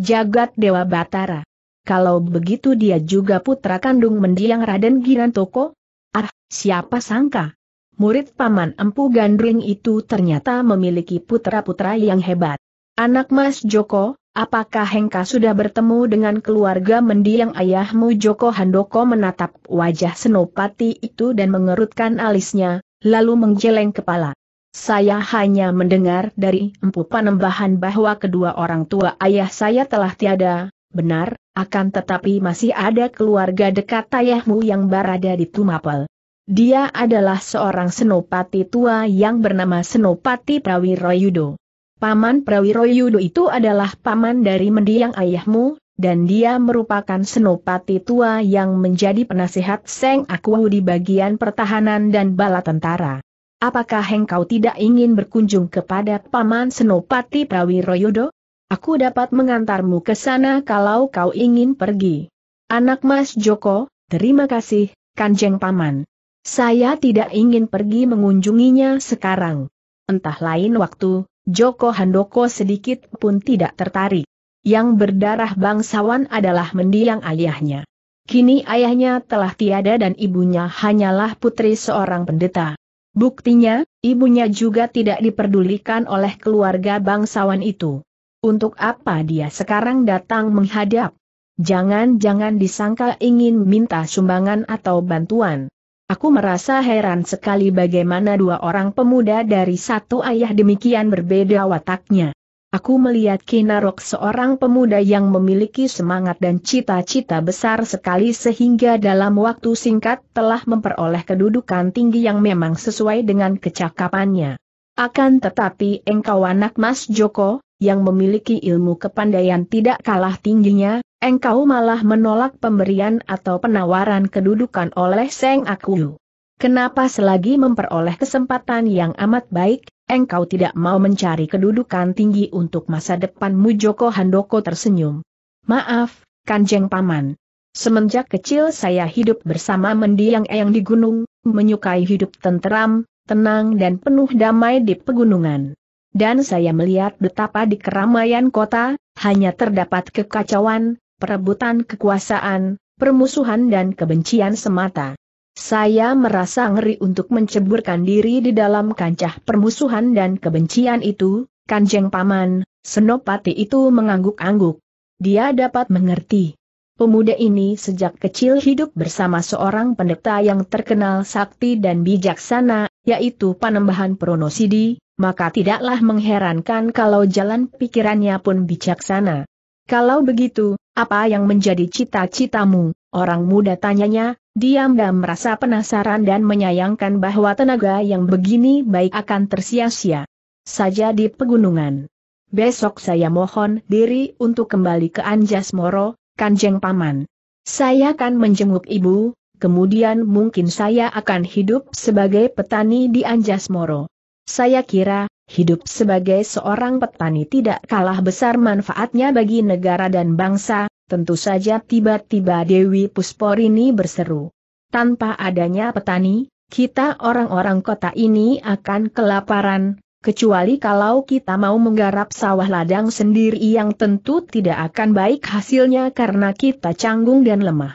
Jagat Dewa Batara. Kalau begitu dia juga putra kandung mendiang Raden Girantoko? Ah, siapa sangka? Murid paman Empu Gandring itu ternyata memiliki putra-putra yang hebat. Anak Mas Joko, Apakah Hengka sudah bertemu dengan keluarga mendiang ayahmu Joko Handoko menatap wajah Senopati itu dan mengerutkan alisnya, lalu menggeleng kepala. Saya hanya mendengar dari empu panembahan bahwa kedua orang tua ayah saya telah tiada, benar, akan tetapi masih ada keluarga dekat ayahmu yang berada di Tumapel. Dia adalah seorang senopati tua yang bernama Senopati Prawiroyudo. Paman Prawiro Yudo itu adalah paman dari mendiang ayahmu, dan dia merupakan senopati tua yang menjadi penasehat Seng Akwu di bagian pertahanan dan bala tentara. Apakah engkau tidak ingin berkunjung kepada Paman Senopati Prawiro Yudo? Aku dapat mengantarmu ke sana kalau kau ingin pergi. Anak Mas Joko, terima kasih, Kanjeng Paman. Saya tidak ingin pergi mengunjunginya sekarang. Entah lain waktu, Joko Handoko sedikit pun tidak tertarik. Yang berdarah bangsawan adalah mendiang ayahnya. Kini ayahnya telah tiada dan ibunya hanyalah putri seorang pendeta. Buktinya, ibunya juga tidak diperdulikan oleh keluarga bangsawan itu. Untuk apa dia sekarang datang menghadap? Jangan-jangan disangka ingin minta sumbangan atau bantuan. Aku merasa heran sekali bagaimana dua orang pemuda dari satu ayah demikian berbeda wataknya. Aku melihat Kinarok seorang pemuda yang memiliki semangat dan cita-cita besar sekali sehingga dalam waktu singkat telah memperoleh kedudukan tinggi yang memang sesuai dengan kecakapannya. Akan tetapi engkau anak Mas Joko, yang memiliki ilmu kepandaian tidak kalah tingginya, engkau malah menolak pemberian atau penawaran kedudukan oleh Seng Akuyu. Kenapa selagi memperoleh kesempatan yang amat baik, engkau tidak mau mencari kedudukan tinggi untuk masa depanmu Joko Handoko tersenyum. Maaf, Kanjeng Paman. Semenjak kecil saya hidup bersama mendiang Eyang di gunung, menyukai hidup tenteram, tenang dan penuh damai di pegunungan. Dan saya melihat betapa di keramaian kota, hanya terdapat kekacauan, perebutan kekuasaan, permusuhan dan kebencian semata. Saya merasa ngeri untuk menceburkan diri di dalam kancah permusuhan dan kebencian itu, Kanjeng Paman, Senopati itu mengangguk-angguk. Dia dapat mengerti. Pemuda ini sejak kecil hidup bersama seorang pendeta yang terkenal sakti dan bijaksana, yaitu Panembahan Pronosidi, maka tidaklah mengherankan kalau jalan pikirannya pun bijaksana. Kalau begitu, apa yang menjadi cita-citamu, orang muda tanyanya, diam-diam merasa penasaran dan menyayangkan bahwa tenaga yang begini baik akan tersia-sia. Saja di pegunungan. Besok saya mohon diri untuk kembali ke Anjas Moro, Kanjeng Paman. Saya akan menjenguk ibu, kemudian mungkin saya akan hidup sebagai petani di Anjas Moro. Saya kira, Hidup sebagai seorang petani tidak kalah besar manfaatnya bagi negara dan bangsa, tentu saja tiba-tiba Dewi ini berseru. Tanpa adanya petani, kita orang-orang kota ini akan kelaparan, kecuali kalau kita mau menggarap sawah ladang sendiri yang tentu tidak akan baik hasilnya karena kita canggung dan lemah.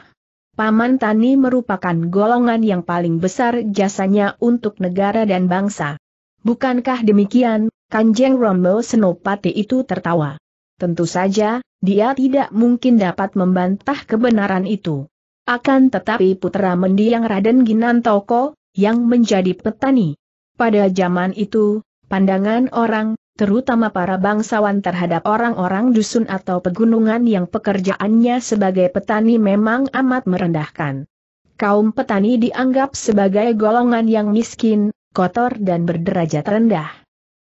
Paman Tani merupakan golongan yang paling besar jasanya untuk negara dan bangsa. Bukankah demikian, Kanjeng Rombo Senopati itu tertawa. Tentu saja, dia tidak mungkin dapat membantah kebenaran itu. Akan tetapi putra mendiang Raden Ginantoko, yang menjadi petani. Pada zaman itu, pandangan orang, terutama para bangsawan terhadap orang-orang dusun atau pegunungan yang pekerjaannya sebagai petani memang amat merendahkan. Kaum petani dianggap sebagai golongan yang miskin, kotor dan berderajat rendah.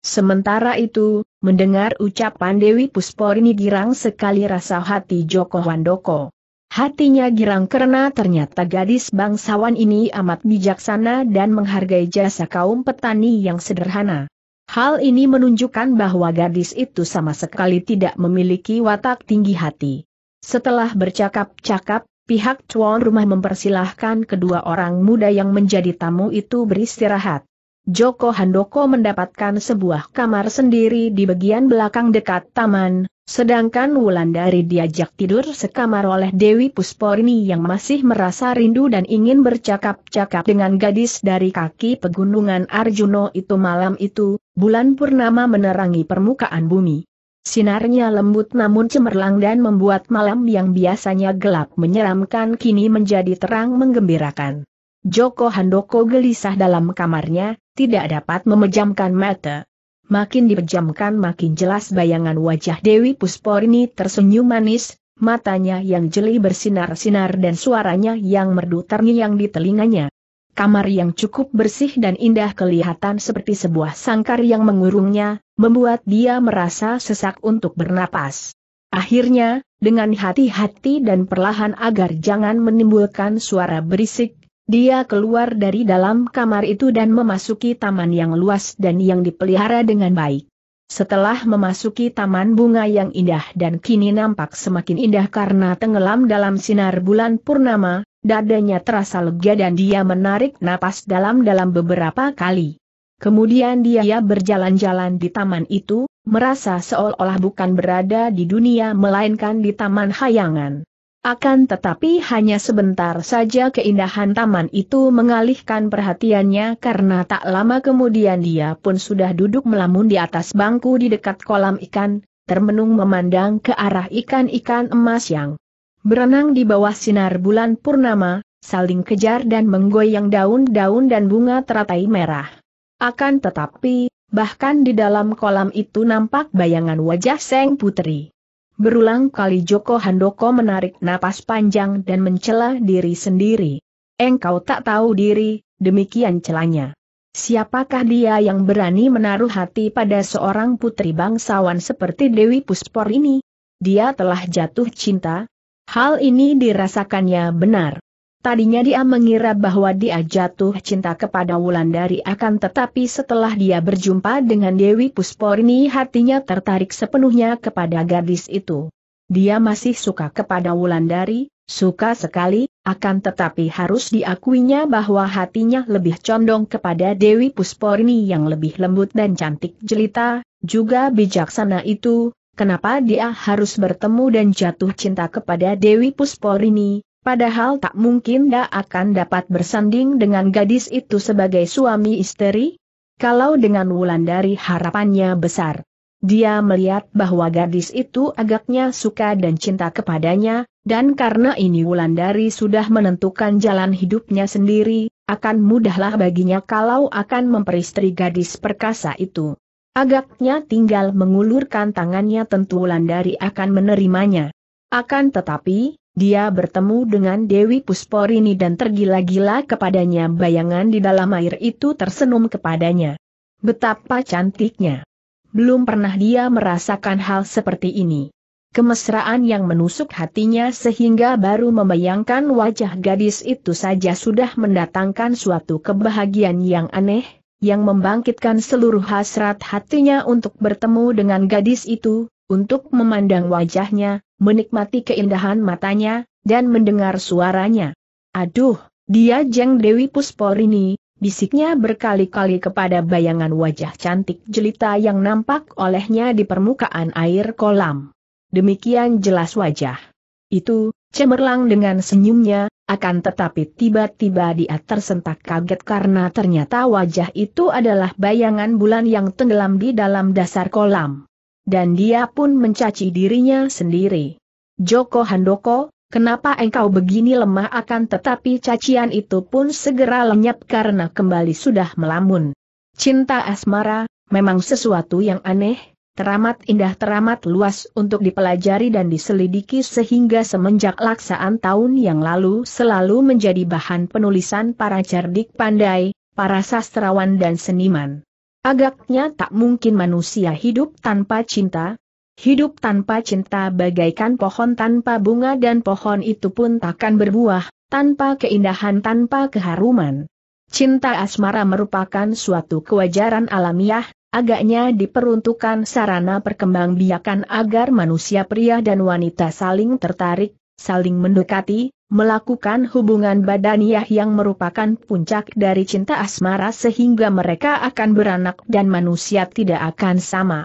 Sementara itu, mendengar ucapan Dewi Pusporini girang sekali rasa hati Joko Wandoko. Hatinya girang karena ternyata gadis bangsawan ini amat bijaksana dan menghargai jasa kaum petani yang sederhana. Hal ini menunjukkan bahwa gadis itu sama sekali tidak memiliki watak tinggi hati. Setelah bercakap-cakap, pihak tuan rumah mempersilahkan kedua orang muda yang menjadi tamu itu beristirahat. Joko Handoko mendapatkan sebuah kamar sendiri di bagian belakang dekat taman, sedangkan Wulandari diajak tidur sekamar oleh Dewi Pusporni yang masih merasa rindu dan ingin bercakap-cakap dengan gadis dari kaki pegunungan Arjuno itu malam itu, bulan purnama menerangi permukaan bumi. Sinarnya lembut namun cemerlang dan membuat malam yang biasanya gelap menyeramkan kini menjadi terang menggembirakan. Joko Handoko gelisah dalam kamarnya, tidak dapat memejamkan mata. Makin dipejamkan makin jelas bayangan wajah Dewi Pusporini tersenyum manis, matanya yang jeli bersinar-sinar dan suaranya yang merdu terngiang di telinganya. Kamar yang cukup bersih dan indah kelihatan seperti sebuah sangkar yang mengurungnya, membuat dia merasa sesak untuk bernapas. Akhirnya, dengan hati-hati dan perlahan agar jangan menimbulkan suara berisik, dia keluar dari dalam kamar itu dan memasuki taman yang luas dan yang dipelihara dengan baik. Setelah memasuki taman bunga yang indah dan kini nampak semakin indah karena tenggelam dalam sinar bulan purnama, dadanya terasa lega dan dia menarik napas dalam-dalam beberapa kali. Kemudian dia berjalan-jalan di taman itu, merasa seolah-olah bukan berada di dunia melainkan di taman hayangan. Akan tetapi hanya sebentar saja keindahan taman itu mengalihkan perhatiannya karena tak lama kemudian dia pun sudah duduk melamun di atas bangku di dekat kolam ikan, termenung memandang ke arah ikan-ikan emas yang berenang di bawah sinar bulan purnama, saling kejar dan menggoyang daun-daun dan bunga teratai merah. Akan tetapi, bahkan di dalam kolam itu nampak bayangan wajah Seng Putri. Berulang kali Joko Handoko menarik napas panjang dan mencela diri sendiri. Engkau tak tahu diri, demikian celanya. Siapakah dia yang berani menaruh hati pada seorang putri bangsawan seperti Dewi Puspor ini? Dia telah jatuh cinta. Hal ini dirasakannya benar. Tadinya dia mengira bahwa dia jatuh cinta kepada Wulandari akan tetapi setelah dia berjumpa dengan Dewi Pusporini hatinya tertarik sepenuhnya kepada gadis itu. Dia masih suka kepada Wulandari, suka sekali, akan tetapi harus diakuinya bahwa hatinya lebih condong kepada Dewi Pusporini yang lebih lembut dan cantik jelita, juga bijaksana itu, kenapa dia harus bertemu dan jatuh cinta kepada Dewi Pusporini, Padahal tak mungkin dia akan dapat bersanding dengan gadis itu sebagai suami istri. Kalau dengan Wulandari harapannya besar. Dia melihat bahwa gadis itu agaknya suka dan cinta kepadanya, dan karena ini Wulandari sudah menentukan jalan hidupnya sendiri, akan mudahlah baginya kalau akan memperistri gadis perkasa itu. Agaknya tinggal mengulurkan tangannya tentu Wulandari akan menerimanya. Akan tetapi, dia bertemu dengan Dewi Pusporini dan tergila-gila kepadanya bayangan di dalam air itu tersenyum kepadanya. Betapa cantiknya. Belum pernah dia merasakan hal seperti ini. Kemesraan yang menusuk hatinya sehingga baru membayangkan wajah gadis itu saja sudah mendatangkan suatu kebahagiaan yang aneh, yang membangkitkan seluruh hasrat hatinya untuk bertemu dengan gadis itu, untuk memandang wajahnya, menikmati keindahan matanya, dan mendengar suaranya. Aduh, dia Jeng Dewi Pusporini, bisiknya berkali-kali kepada bayangan wajah cantik jelita yang nampak olehnya di permukaan air kolam. Demikian jelas wajah. Itu, cemerlang dengan senyumnya, akan tetapi tiba-tiba dia tersentak kaget karena ternyata wajah itu adalah bayangan bulan yang tenggelam di dalam dasar kolam dan dia pun mencaci dirinya sendiri. Joko Handoko, kenapa engkau begini lemah akan tetapi cacian itu pun segera lenyap karena kembali sudah melamun. Cinta asmara, memang sesuatu yang aneh, teramat indah teramat luas untuk dipelajari dan diselidiki sehingga semenjak laksaan tahun yang lalu selalu menjadi bahan penulisan para cerdik pandai, para sastrawan dan seniman. Agaknya tak mungkin manusia hidup tanpa cinta. Hidup tanpa cinta bagaikan pohon tanpa bunga dan pohon itu pun takkan berbuah, tanpa keindahan tanpa keharuman. Cinta asmara merupakan suatu kewajaran alamiah, agaknya diperuntukkan sarana perkembangbiakan agar manusia pria dan wanita saling tertarik, saling mendekati, melakukan hubungan badaniah yang merupakan puncak dari cinta asmara sehingga mereka akan beranak dan manusia tidak akan sama.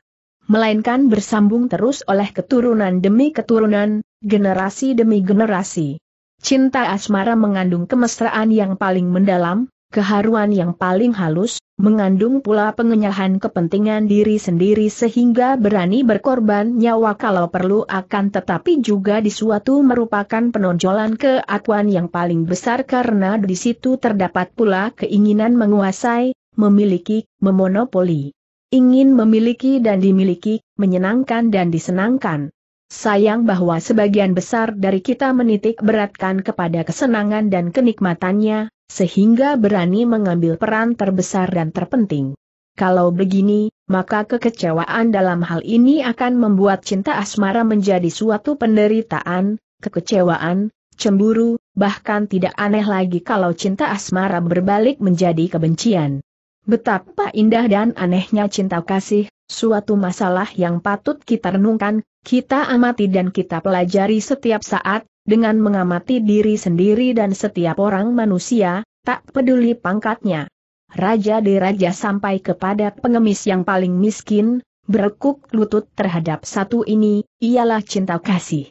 Melainkan bersambung terus oleh keturunan demi keturunan, generasi demi generasi. Cinta asmara mengandung kemesraan yang paling mendalam, keharuan yang paling halus, mengandung pula pengenyahan kepentingan diri sendiri sehingga berani berkorban nyawa kalau perlu akan tetapi juga di suatu merupakan penonjolan keakuan yang paling besar karena di situ terdapat pula keinginan menguasai, memiliki, memonopoli. Ingin memiliki dan dimiliki, menyenangkan dan disenangkan. Sayang bahwa sebagian besar dari kita menitik beratkan kepada kesenangan dan kenikmatannya, sehingga berani mengambil peran terbesar dan terpenting. Kalau begini, maka kekecewaan dalam hal ini akan membuat cinta asmara menjadi suatu penderitaan, kekecewaan, cemburu, bahkan tidak aneh lagi kalau cinta asmara berbalik menjadi kebencian. Betapa indah dan anehnya cinta kasih, suatu masalah yang patut kita renungkan, kita amati dan kita pelajari setiap saat, dengan mengamati diri sendiri dan setiap orang manusia, tak peduli pangkatnya. Raja raja sampai kepada pengemis yang paling miskin, berkuk lutut terhadap satu ini, ialah cinta kasih.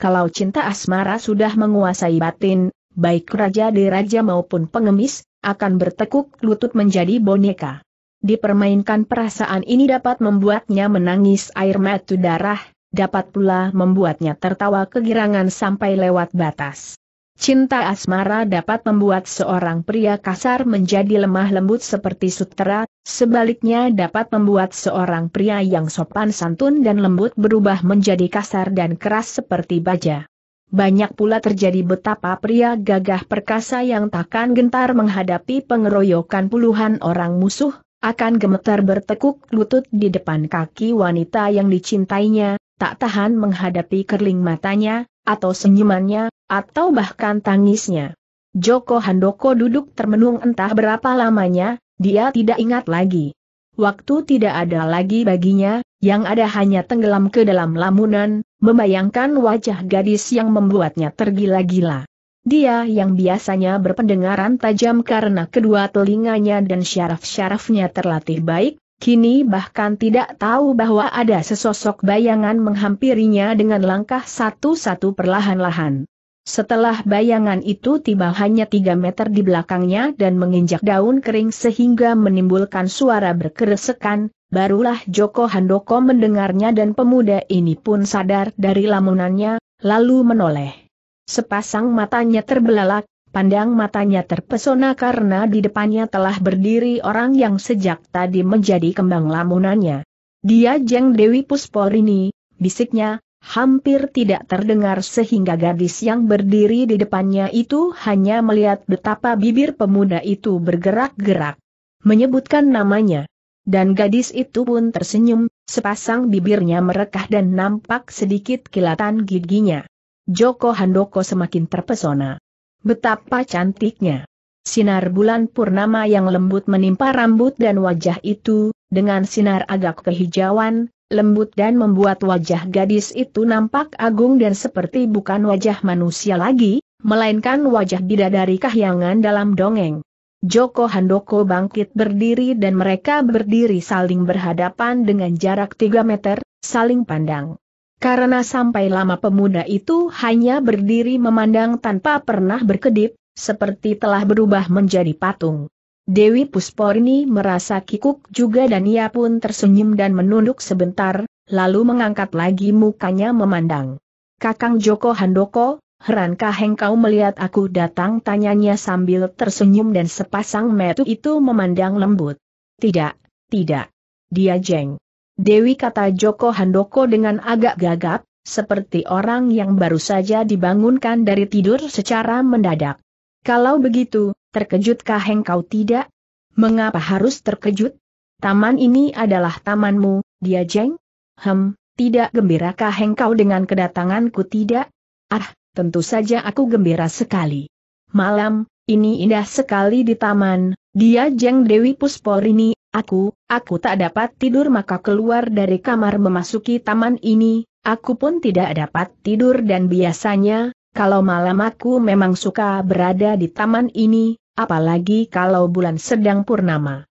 Kalau cinta asmara sudah menguasai batin, baik raja raja maupun pengemis, akan bertekuk lutut menjadi boneka. Dipermainkan perasaan ini dapat membuatnya menangis air mata darah, dapat pula membuatnya tertawa kegirangan sampai lewat batas. Cinta asmara dapat membuat seorang pria kasar menjadi lemah lembut seperti sutera, sebaliknya dapat membuat seorang pria yang sopan santun dan lembut berubah menjadi kasar dan keras seperti baja. Banyak pula terjadi betapa pria gagah perkasa yang takkan gentar menghadapi pengeroyokan puluhan orang musuh, akan gemetar bertekuk lutut di depan kaki wanita yang dicintainya, tak tahan menghadapi kerling matanya, atau senyumannya, atau bahkan tangisnya. Joko Handoko duduk termenung entah berapa lamanya, dia tidak ingat lagi. Waktu tidak ada lagi baginya, yang ada hanya tenggelam ke dalam lamunan, membayangkan wajah gadis yang membuatnya tergila-gila. Dia yang biasanya berpendengaran tajam karena kedua telinganya dan syaraf-syarafnya terlatih baik, Kini bahkan tidak tahu bahwa ada sesosok bayangan menghampirinya dengan langkah satu-satu perlahan-lahan. Setelah bayangan itu tiba hanya tiga meter di belakangnya dan menginjak daun kering sehingga menimbulkan suara berkeresekan, barulah Joko Handoko mendengarnya dan pemuda ini pun sadar dari lamunannya, lalu menoleh. Sepasang matanya terbelalak, Pandang matanya terpesona karena di depannya telah berdiri orang yang sejak tadi menjadi kembang lamunannya. Dia Jeng Dewi Pusporini, bisiknya, hampir tidak terdengar sehingga gadis yang berdiri di depannya itu hanya melihat betapa bibir pemuda itu bergerak-gerak. Menyebutkan namanya. Dan gadis itu pun tersenyum, sepasang bibirnya merekah dan nampak sedikit kilatan giginya. Joko Handoko semakin terpesona. Betapa cantiknya. Sinar bulan purnama yang lembut menimpa rambut dan wajah itu, dengan sinar agak kehijauan, lembut dan membuat wajah gadis itu nampak agung dan seperti bukan wajah manusia lagi, melainkan wajah bidadari kahyangan dalam dongeng. Joko Handoko bangkit berdiri dan mereka berdiri saling berhadapan dengan jarak 3 meter, saling pandang. Karena sampai lama pemuda itu hanya berdiri memandang tanpa pernah berkedip, seperti telah berubah menjadi patung. Dewi Pusporni merasa kikuk juga dan ia pun tersenyum dan menunduk sebentar, lalu mengangkat lagi mukanya memandang. Kakang Joko Handoko, herankah engkau melihat aku datang tanyanya sambil tersenyum dan sepasang metu itu memandang lembut. Tidak, tidak. Dia jeng. Dewi kata Joko Handoko dengan agak gagap, seperti orang yang baru saja dibangunkan dari tidur secara mendadak. Kalau begitu, terkejutkah engkau tidak? Mengapa harus terkejut? Taman ini adalah tamanmu, dia jeng? Hem, tidak gembirakah engkau dengan kedatanganku tidak? Ah, tentu saja aku gembira sekali. Malam, ini indah sekali di taman, dia jeng Dewi Puspor ini Aku, aku tak dapat tidur maka keluar dari kamar memasuki taman ini, aku pun tidak dapat tidur dan biasanya, kalau malam aku memang suka berada di taman ini, apalagi kalau bulan sedang purnama.